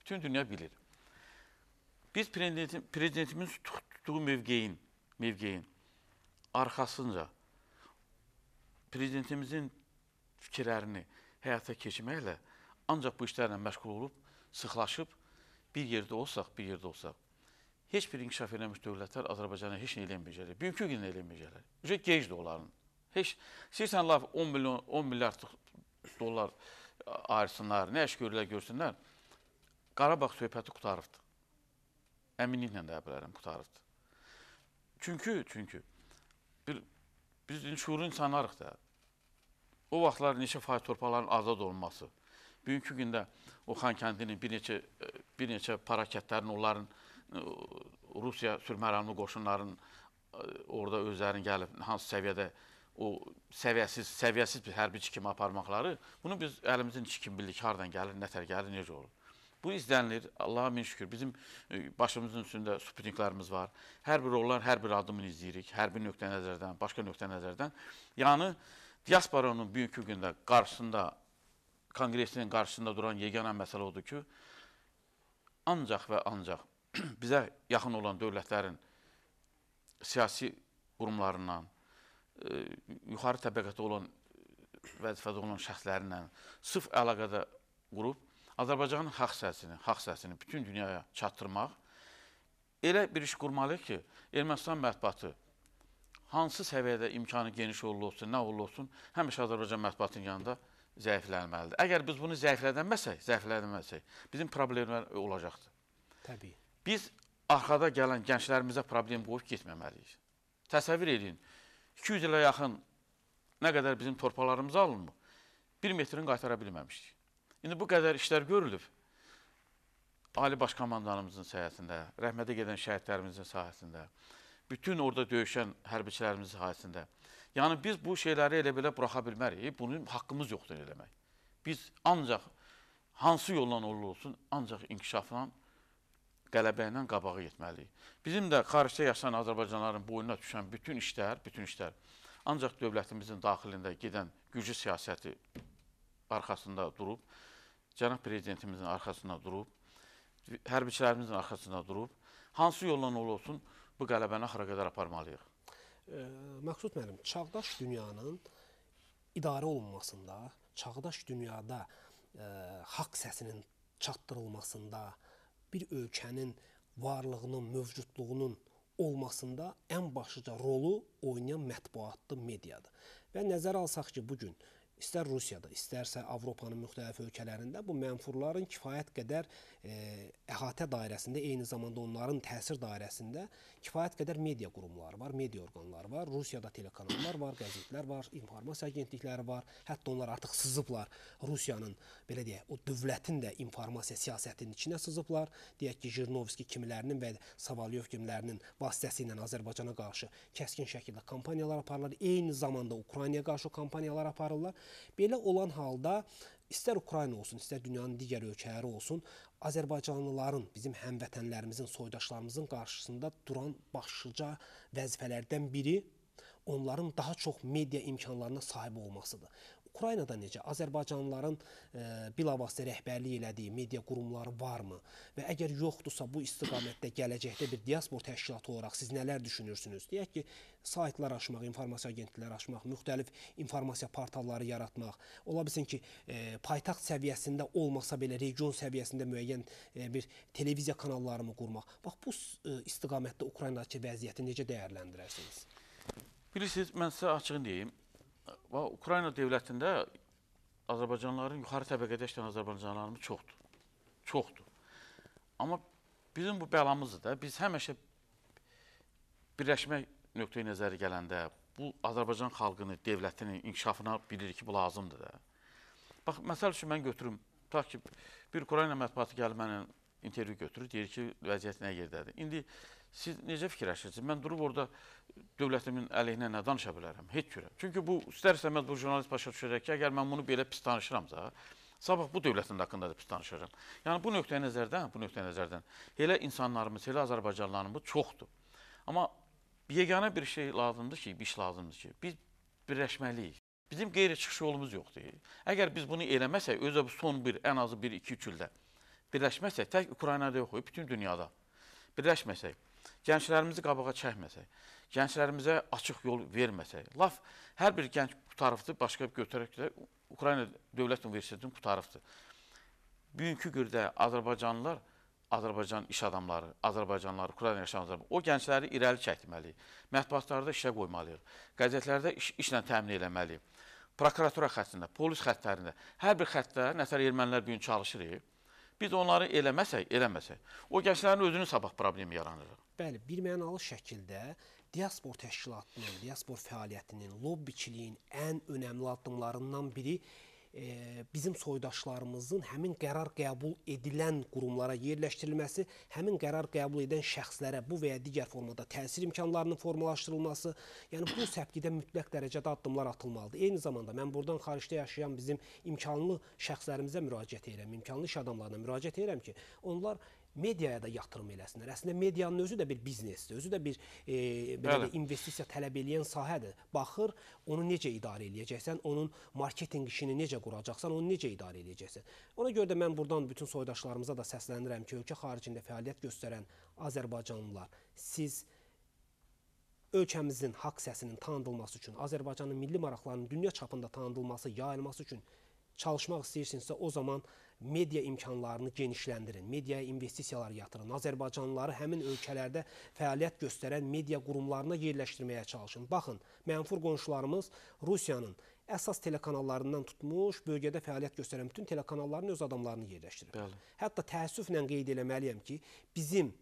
Bütün dünya bilir. Biz prezidentin, prezidentimiz tutduğu mövqeyin, mövqeyin arxasınca prezidentimizin fikirlərini həyata keçirməklə ancaq bu işlərlə məşğul olub, sıxlaşıb, bir yerdə olsaq, bir yerdə olsaq, heç bir inkişaf eləmiş dövlətlər Azərbaycana heç nə eləməyəcəklər. Mümkün gün eləməyəcəklər. Ücə gec də onların. Heç, istəyirsən laf 10 milyon, 10 milyard dollar ayırsınlar, nə iş görürlər, görsünlər. Qarabağ söhbəti qutarıbdır. Əminliklə deyə bilərəm, qutarıbdır. Çünki, çünki bir, biz şuurlu insanlarıq da. O vaxtlar neçə faiz torpaqların azad olması, bugünkü gündə o Xan kəndinin bir neçə, bir neçə parakətlərin, onların e, Rusiya sürməramlı qoşunların e, orada özlərinin gəlib hansı səviyyədə o səviyyəsiz, səviyyəsiz bir hərbiçi kimi aparmaqları, bunu biz əlimizin içi kim bilik, hardan gəlir, nətər gəlir, necə olur. Bu izlənilir. Allaha min şükür. Bizim e, başımızın üstündə sputniklarımız var. Hər bir rollar, hər bir adımını izləyirik. Hər bir nöqtə nəzərdən, başqa nöqtə nəzərdən. Yəni, diasporanın bugünkü gündə qarşısında, kongresinin qarşısında duran yeganə məsələ odur ki, ancaq və ancaq bizə yaxın olan dövlətlərin siyasi qurumlarından, e, yuxarı təbəqədə olan vəzifədə olan şəxslərlə sıf əlaqədə qurub Azərbaycanın haqq səsini, haqq səsini bütün dünyaya çatdırmaq elə bir iş qurmalıyıq ki, Ermənistan mətbuatı hansı səviyyədə imkanı geniş olurlu olsun, nə olurlu olsun, həmişə Azərbaycan mətbuatının yanında zəiflənməlidir. Əgər biz bunu zəiflədəməsək, zəiflədəməsək, bizim problemlər olacaqdır. Təbii. Biz arxada gələn gənclərimizə problem qoyub getməməliyik. Təsəvvür edin, 200 ilə yaxın nə qədər bizim torpalarımız alınmı, bir metrin qaytara bilməmişdik. İndi bu qədər işlər görülüb. Ali Baş Komandanımızın sahəsində, rəhmətə gedən şəhidlərimizin sahəsində, bütün orada döyüşən hərbiçilərimizin sahəsində. Yəni, biz bu şeyləri elə belə buraxa bilmərik. Bunun haqqımız yoxdur eləmək. Biz ancaq hansı yolla olur olsun, ancaq inkişafla, qələbə ilə qabağa getməliyik. Bizim də xaricdə yaşayan Azərbaycanların boynuna düşən bütün işlər, bütün işlər ancaq dövlətimizin daxilində gedən gücü siyasəti arxasında durub, cənab prezidentimizin arxasında durub, hərbiçilərimizin arxasında durub, hansı yolla ola olsun bu qələbəni axıra qədər aparmalıyıq. E, Məqsud müəllim, çağdaş dünyanın idarə olunmasında, çağdaş dünyada e, haqq səsinin çatdırılmasında, bir ölkənin varlığının, mövcudluğunun olmasında ən başlıca rolu oynayan mətbuatdır, mediadır. Və nəzərə alsaq ki, bu gün istər Rusiyada, istərsə Avropanın müxtəlif ölkələrində bu mənfurların kifayət qədər e, əhatə dairəsində, eyni zamanda onların təsir dairəsində kifayət qədər media qurumları var, media orqanları var. Rusiyada telekanallar var, qəzetlər var, informasiya agentlikləri var. Hətta onlar artıq sızıblar Rusiyanın belə deyək, o dövlətin də informasiya siyasətinin içinə sızıblar. Deyək ki, Jirnovski kimilərinin və Savalyov kimilərinin vasitəsi ilə Azərbaycana qarşı kəskin şəkildə kampaniyalar aparırlar. Eyni zamanda Ukraynaya qarşı kampaniyalar aparırlar Belə olan halda istər Ukrayna olsun, istər dünyanın digər ölkələri olsun, Azərbaycanlıların, bizim həmvətənlərimizin, soydaşlarımızın qarşısında duran başlıca vəzifələrdən biri onların daha çox media imkanlarına sahib olmasıdır. Ukraynada necə? Azərbaycanlıların e, bilavasitə rəhbərliyi elədiyi media qurumları varmı? Və əgər yoxdursa bu istiqamətdə gələcəkdə bir diaspor təşkilatı olaraq siz nələr düşünürsünüz? Deyək ki, saytlar açmaq, informasiya agentlikləri açmaq, müxtəlif informasiya portalları yaratmaq. Ola bilsin ki, e, paytaxt səviyyəsində olmasa belə region səviyyəsində müəyyən e, bir televiziya kanallarını qurmaq. Bax bu istiqamətdə Ukraynadakı vəziyyəti necə dəyərləndirərsiniz? Bilirsiniz, mən sizə açığını deyim. Və Ukrayna dövlətində Azərbaycanlıların yuxarı təbəqədə işləyən Azərbaycanlılarımız çoxdur. Çoxdur. Amma bizim bu bəlamızdır da. Biz həmişə birləşmə nöqteyi nəzəri gələndə bu Azərbaycan xalqını, dövlətini inkişafına bilirik ki, bu lazımdır da. Bax, məsəl üçün mən götürüm, tutaq ki, bir Ukrayna mətbuatı gəlib mənə intervyu götürür, deyir ki, vəziyyət nə yerdədir. İndi Siz necə fikirləşirsiniz? Mən durub orada dövlətimin əleyhinə nə danışa bilərəm? Heç cürə. Çünki bu, istər-istəməz bu jurnalist başa düşəcək ki, əgər mən bunu belə pis danışıramsa, sabah bu dövlətin haqqında da pis danışacağam. Yəni, bu nöqtəyə nəzərdən, bu nöqtəyə nəzərdən elə insanlarımız, elə Azərbaycanlarımız çoxdur. Amma yeganə bir şey lazımdır ki, bir iş lazımdır ki, biz birləşməliyik. Bizim qeyri-çıxış yolumuz yoxdur. Əgər biz bunu eləməsək, özə bu son bir, ən azı 1-2-3 ildə birləşməsək, tək Ukraynada yox, bütün dünyada birləşməsək, gənclərimizi qabağa çəkməsək, gənclərimizə açıq yol verməsək, laf hər bir gənc qutarıfdır, başqa götürək də Ukrayna Dövlət Universitetinin qutarıfdır. Bugünkü qürdə Azərbaycanlılar, Azərbaycan iş adamları, Azərbaycanlılar, Ukrayna yaşayan Azərbaycan, o gəncləri irəli çəkməliyik. Mətbuatlarda işə qoymalıyıq, qəzətlərdə iş, işlə təmin eləməliyik. Prokuratura xəttində, polis xəttlərində, hər bir xəttdə nətər ermənilər bugün çalışırıq. Biz onları eləməsək, eləməsək, o gənclərin özünün sabah problemi yaranacaq. Bəli, bir mənalı şəkildə diaspor təşkilatının, diaspor fəaliyyətinin, lobbiçiliyin ən önəmli addımlarından biri e, bizim soydaşlarımızın həmin qərar qəbul edilən qurumlara yerləşdirilməsi, həmin qərar qəbul edən şəxslərə bu və ya digər formada təsir imkanlarının formalaşdırılması, yəni bu səpkidə mütləq dərəcədə addımlar atılmalıdır. Eyni zamanda mən buradan xaricdə yaşayan bizim imkanlı şəxslərimizə müraciət edirəm, imkanlı iş adamlarına müraciət edirəm ki, onlar mediaya da yatırım eləsinlər. Əslində medianın özü də bir biznesdir, özü də bir e, belə də investisiya tələb edən sahədir. Baxır, onu necə idarə eləyəcəksən, onun marketinq işini necə quracaqsan, onu necə idarə eləyəcəksən. Ona görə də mən burdan bütün soydaşlarımıza da səslənirəm ki, ölkə xaricində fəaliyyət göstərən azərbaycanlılar, siz ölkəmizin haqq səsinin tanınması üçün, Azərbaycanın milli maraqlarının dünya çapında tanınması, yayılması üçün çalışmaq istəyirsinizsə, o zaman media imkanlarını genişləndirin, mediaya investisiyalar yatırın, Azərbaycanlıları həmin ölkələrdə fəaliyyət göstərən media qurumlarına yerləşdirməyə çalışın. Baxın, mənfur qonşularımız Rusiyanın əsas telekanallarından tutmuş, bölgədə fəaliyyət göstərən bütün telekanalların öz adamlarını yerləşdirir. Bəli. Hətta təəssüflə qeyd eləməliyəm ki, bizim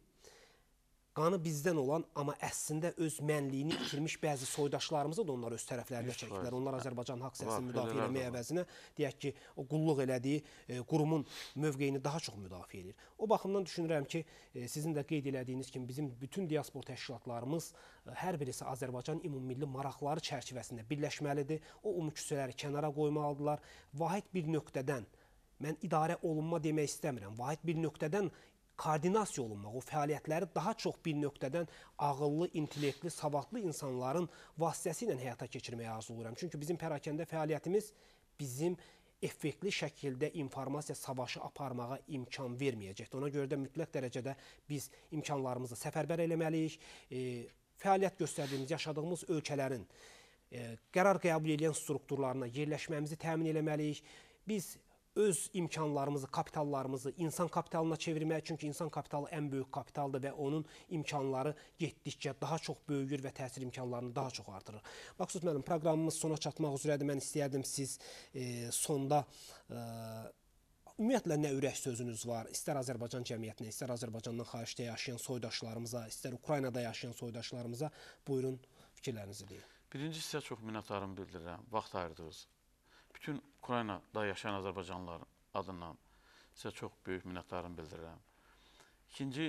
qanı bizdən olan, amma əslində öz mənliyini itirmiş bəzi soydaşlarımıza da onlar öz tərəflərində çəkdilər. Onlar Azərbaycan haqq siyasətini müdafiə eləmək əvəzinə deyək ki, o qulluq elədiyi e, qurumun mövqeyini daha çox müdafiə edir. O baxımdan düşünürəm ki, e, sizin də qeyd elədiyiniz kimi bizim bütün diaspor təşkilatlarımız e, hər birisi Azərbaycan ümummilli maraqları çərçivəsində birləşməlidir. O umküsələri kənara qoymalıdırlar. Vahid bir nöqtədən mən idarə olunma demək istəmirəm. Vahid bir nöqtədən koordinasiya olunmaq, o fəaliyyətləri daha çox bir nöqtədən ağıllı, intellektli, savadlı insanların vasitəsilə həyata keçirməyi arzulayıram. Çünki bizim pərakəndə fəaliyyətimiz bizim effektli şəkildə informasiya savaşı aparmağa imkan verməyəcəkdir. Ona görə də mütləq dərəcədə biz imkanlarımızı səfərbər eləməliyik. E, fəaliyyət göstərdiyimiz, yaşadığımız ölkələrin e, qərar qəbul edən strukturlarına yerləşməmizi təmin eləməliyik. Biz öz imkanlarımızı, kapitallarımızı insan kapitalına çevirmək, çünki insan kapitalı ən böyük kapitaldır və onun imkanları getdikcə daha çox böyüyür və təsir imkanlarını daha çox artırır. Maqsud müəllim, proqramımız sona çatmaq üzrədir. Mən istəyərdim siz e, sonda e, Ümumiyyətlə nə ürək sözünüz var? İstər Azərbaycan cəmiyyətinə, istər Azərbaycandan xaricdə yaşayan soydaşlarımıza, istər Ukraynada yaşayan soydaşlarımıza buyurun fikirlərinizi deyin. Birincisi sizə çox minnətdarım bildirirəm. Vaxt ayırdınız bütün Ukraynada yaşayan Azərbaycanlıların adından sizə çox böyük minnətdarım bildirirəm. İkinci,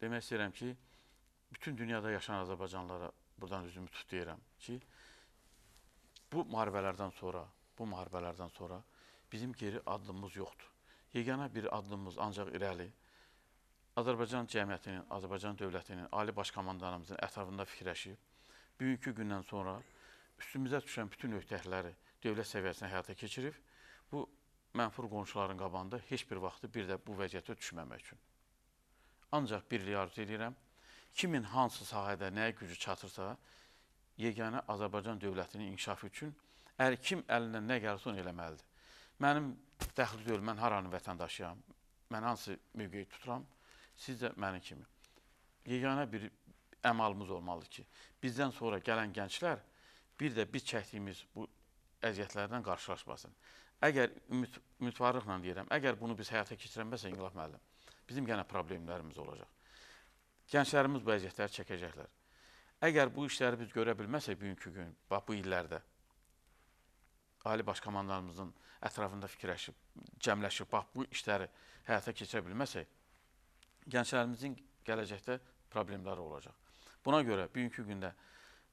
demək istəyirəm ki, bütün dünyada yaşayan Azərbaycanlara buradan üzümü tut deyirəm ki, bu müharibələrdən sonra, bu müharibələrdən sonra bizim geri addımımız yoxdur. Yeganə bir addımımız ancaq irəli Azərbaycan cəmiyyətinin, Azərbaycan dövlətinin, ali baş komandanımızın ətrafında fikirləşib, bugünkü gündən sonra üstümüzə düşən bütün öhdəkləri dövlət səviyyəsinə həyata keçirib. Bu, mənfur qonşuların qabanda heç bir vaxtı bir də bu vəziyyətə düşməmək üçün. Ancaq birliyi arzu edirəm, kimin hansı sahədə nəyə gücü çatırsa, yeganə Azərbaycan dövlətinin inkişafı üçün əl kim əlindən nə gəlirsə onu eləməlidir. Mənim dəxil deyil, mən haranın vətəndaşıyam, mən hansı mövqeyi tuturam, siz də mənim kimi. Yeganə bir əmalımız olmalıdır ki, bizdən sonra gələn gənclər bir də biz çəkdiyimiz bu əziyyətlərdən qarşılaşmasın. Əgər ümid, ümidvarlıqla deyirəm, əgər bunu biz həyata keçirəməsə İnqilab müəllim, bizim yenə problemlərimiz olacaq. Gənclərimiz bu əziyyətləri çəkəcəklər. Əgər bu işləri biz görə bilməsək bugünkü gün, bax bu illərdə ali baş komandalarımızın ətrafında fikirləşib, cəmləşib, bax bu işləri həyata keçirə bilməsək, gənclərimizin gələcəkdə problemləri olacaq. Buna görə bugünkü gündə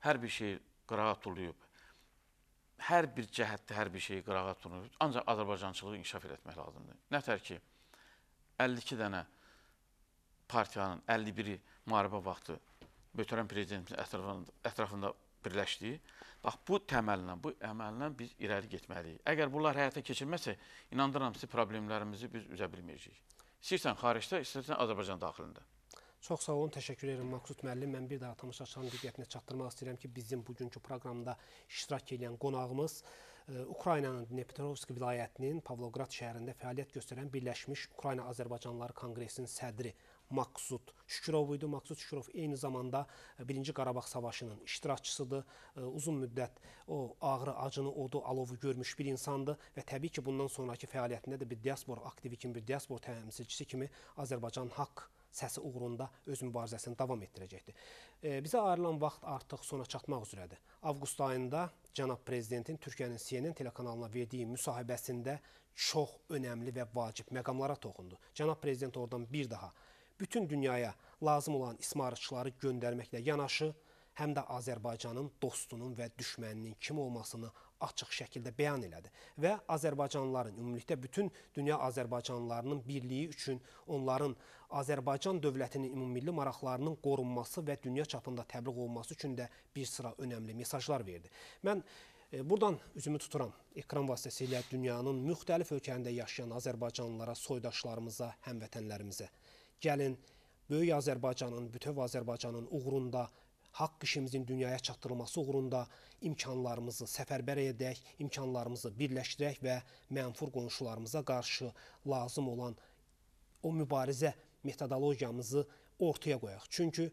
hər bir şey qırağa tullayıb, hər bir cəhətdə hər bir şeyi qırağa tutur. Ancaq Azərbaycançılığı inkişaf etmək lazımdır. Nətər ki, 52 dənə partiyanın 51-i müharibə vaxtı möhtərəm prezidentin ətrafında, ətrafında birləşdiyi, bax bu təməllə, bu əməllə biz irəli getməliyik. Əgər bunlar həyata keçirməsək, inandıram sizi problemlərimizi biz üzə bilməyəcəyik. İstəyirsən xaricdə, istəyirsən Azərbaycan daxilində. Çox sağ olun, təşəkkür edirəm Maqsud müəllim. Mən bir daha tamaşaçıların diqqətinə çatdırmaq istəyirəm ki, bizim bugünkü proqramda iştirak edən qonağımız e, Ukraynanın Dnepropetrovsk vilayətinin Pavloqrad şəhərində fəaliyyət göstərən Birləşmiş Ukrayna Azərbaycanlıları Konqresinin sədri Maqsud Şükürov idi. Maqsud Şükürov eyni zamanda 1-ci e, Qarabağ savaşının iştirakçısıdır. E, uzun müddət o ağrı, acını, odu, alovu görmüş bir insandır və təbii ki, bundan sonrakı fəaliyyətində də bir diaspora aktivi kimi, bir diaspora təmsilçisi kimi Azərbaycan haqq səsi uğrunda öz mübarizəsini davam etdirəcəkdir. E, bizə ayrılan vaxt artıq sona çatmaq üzrədir. Avqust ayında cənab prezidentin Türkiyənin CNN telekanalına verdiyi müsahibəsində çox önəmli və vacib məqamlara toxundu. Cənab prezident oradan bir daha bütün dünyaya lazım olan ismarçıları göndərməklə yanaşı, həm də Azərbaycanın dostunun və düşməninin kim olmasını açıq şəkildə bəyan elədi və Azərbaycanlıların, ümumilikdə bütün dünya Azərbaycanlılarının birliyi üçün onların Azərbaycan dövlətinin ümummilli maraqlarının qorunması və dünya çapında təbliğ olunması üçün də bir sıra önəmli mesajlar verdi. Mən e, Buradan üzümü tuturam. Ekran vasitəsilə dünyanın müxtəlif ölkələrində yaşayan azərbaycanlılara, soydaşlarımıza, həmvətənlərimizə. Gəlin, böyük Azərbaycanın, bütöv Azərbaycanın uğrunda haqq işimizin dünyaya çatdırılması uğrunda imkanlarımızı səfərbər edək, imkanlarımızı birləşdirək və mənfur qonşularımıza qarşı lazım olan o mübarizə metodologiyamızı ortaya qoyaq. Çünki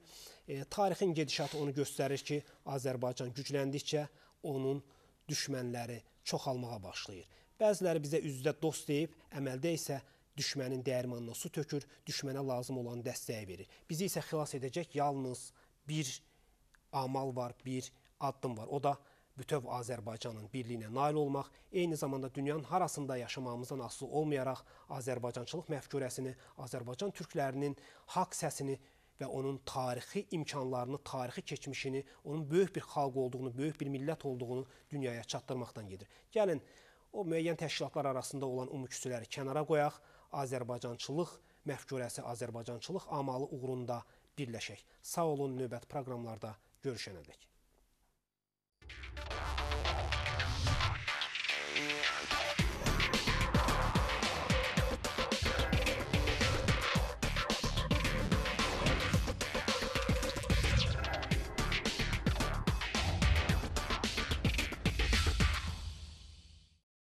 e, tarixin gedişatı onu göstərir ki, Azərbaycan gücləndikcə onun düşmənləri çoxalmağa başlayır. Bəziləri bizə üzdə dost deyib, əməldə isə düşmənin dəyirmanına su tökür, düşmənə lazım olan dəstəyi verir. Bizi isə xilas edəcək yalnız bir amal var, bir addım var. O da bütöv Azərbaycanın birliyinə nail olmaq, eyni zamanda dünyanın harasında yaşamağımızdan asılı olmayaraq Azərbaycançılıq məfkurəsini, Azərbaycan türklərinin haqq səsini və onun tarixi imkanlarını, tarixi keçmişini, onun böyük bir xalq olduğunu, böyük bir millət olduğunu dünyaya çatdırmaqdan gedir. Gəlin o müəyyən təşkilatlar arasında olan umuküsüləri kənara qoyaq. Azərbaycançılıq məfkurəsi, Azərbaycançılıq amalı uğrunda birləşək. Sağ olun, növbət proqramlarda görüşək. Görüşene dek.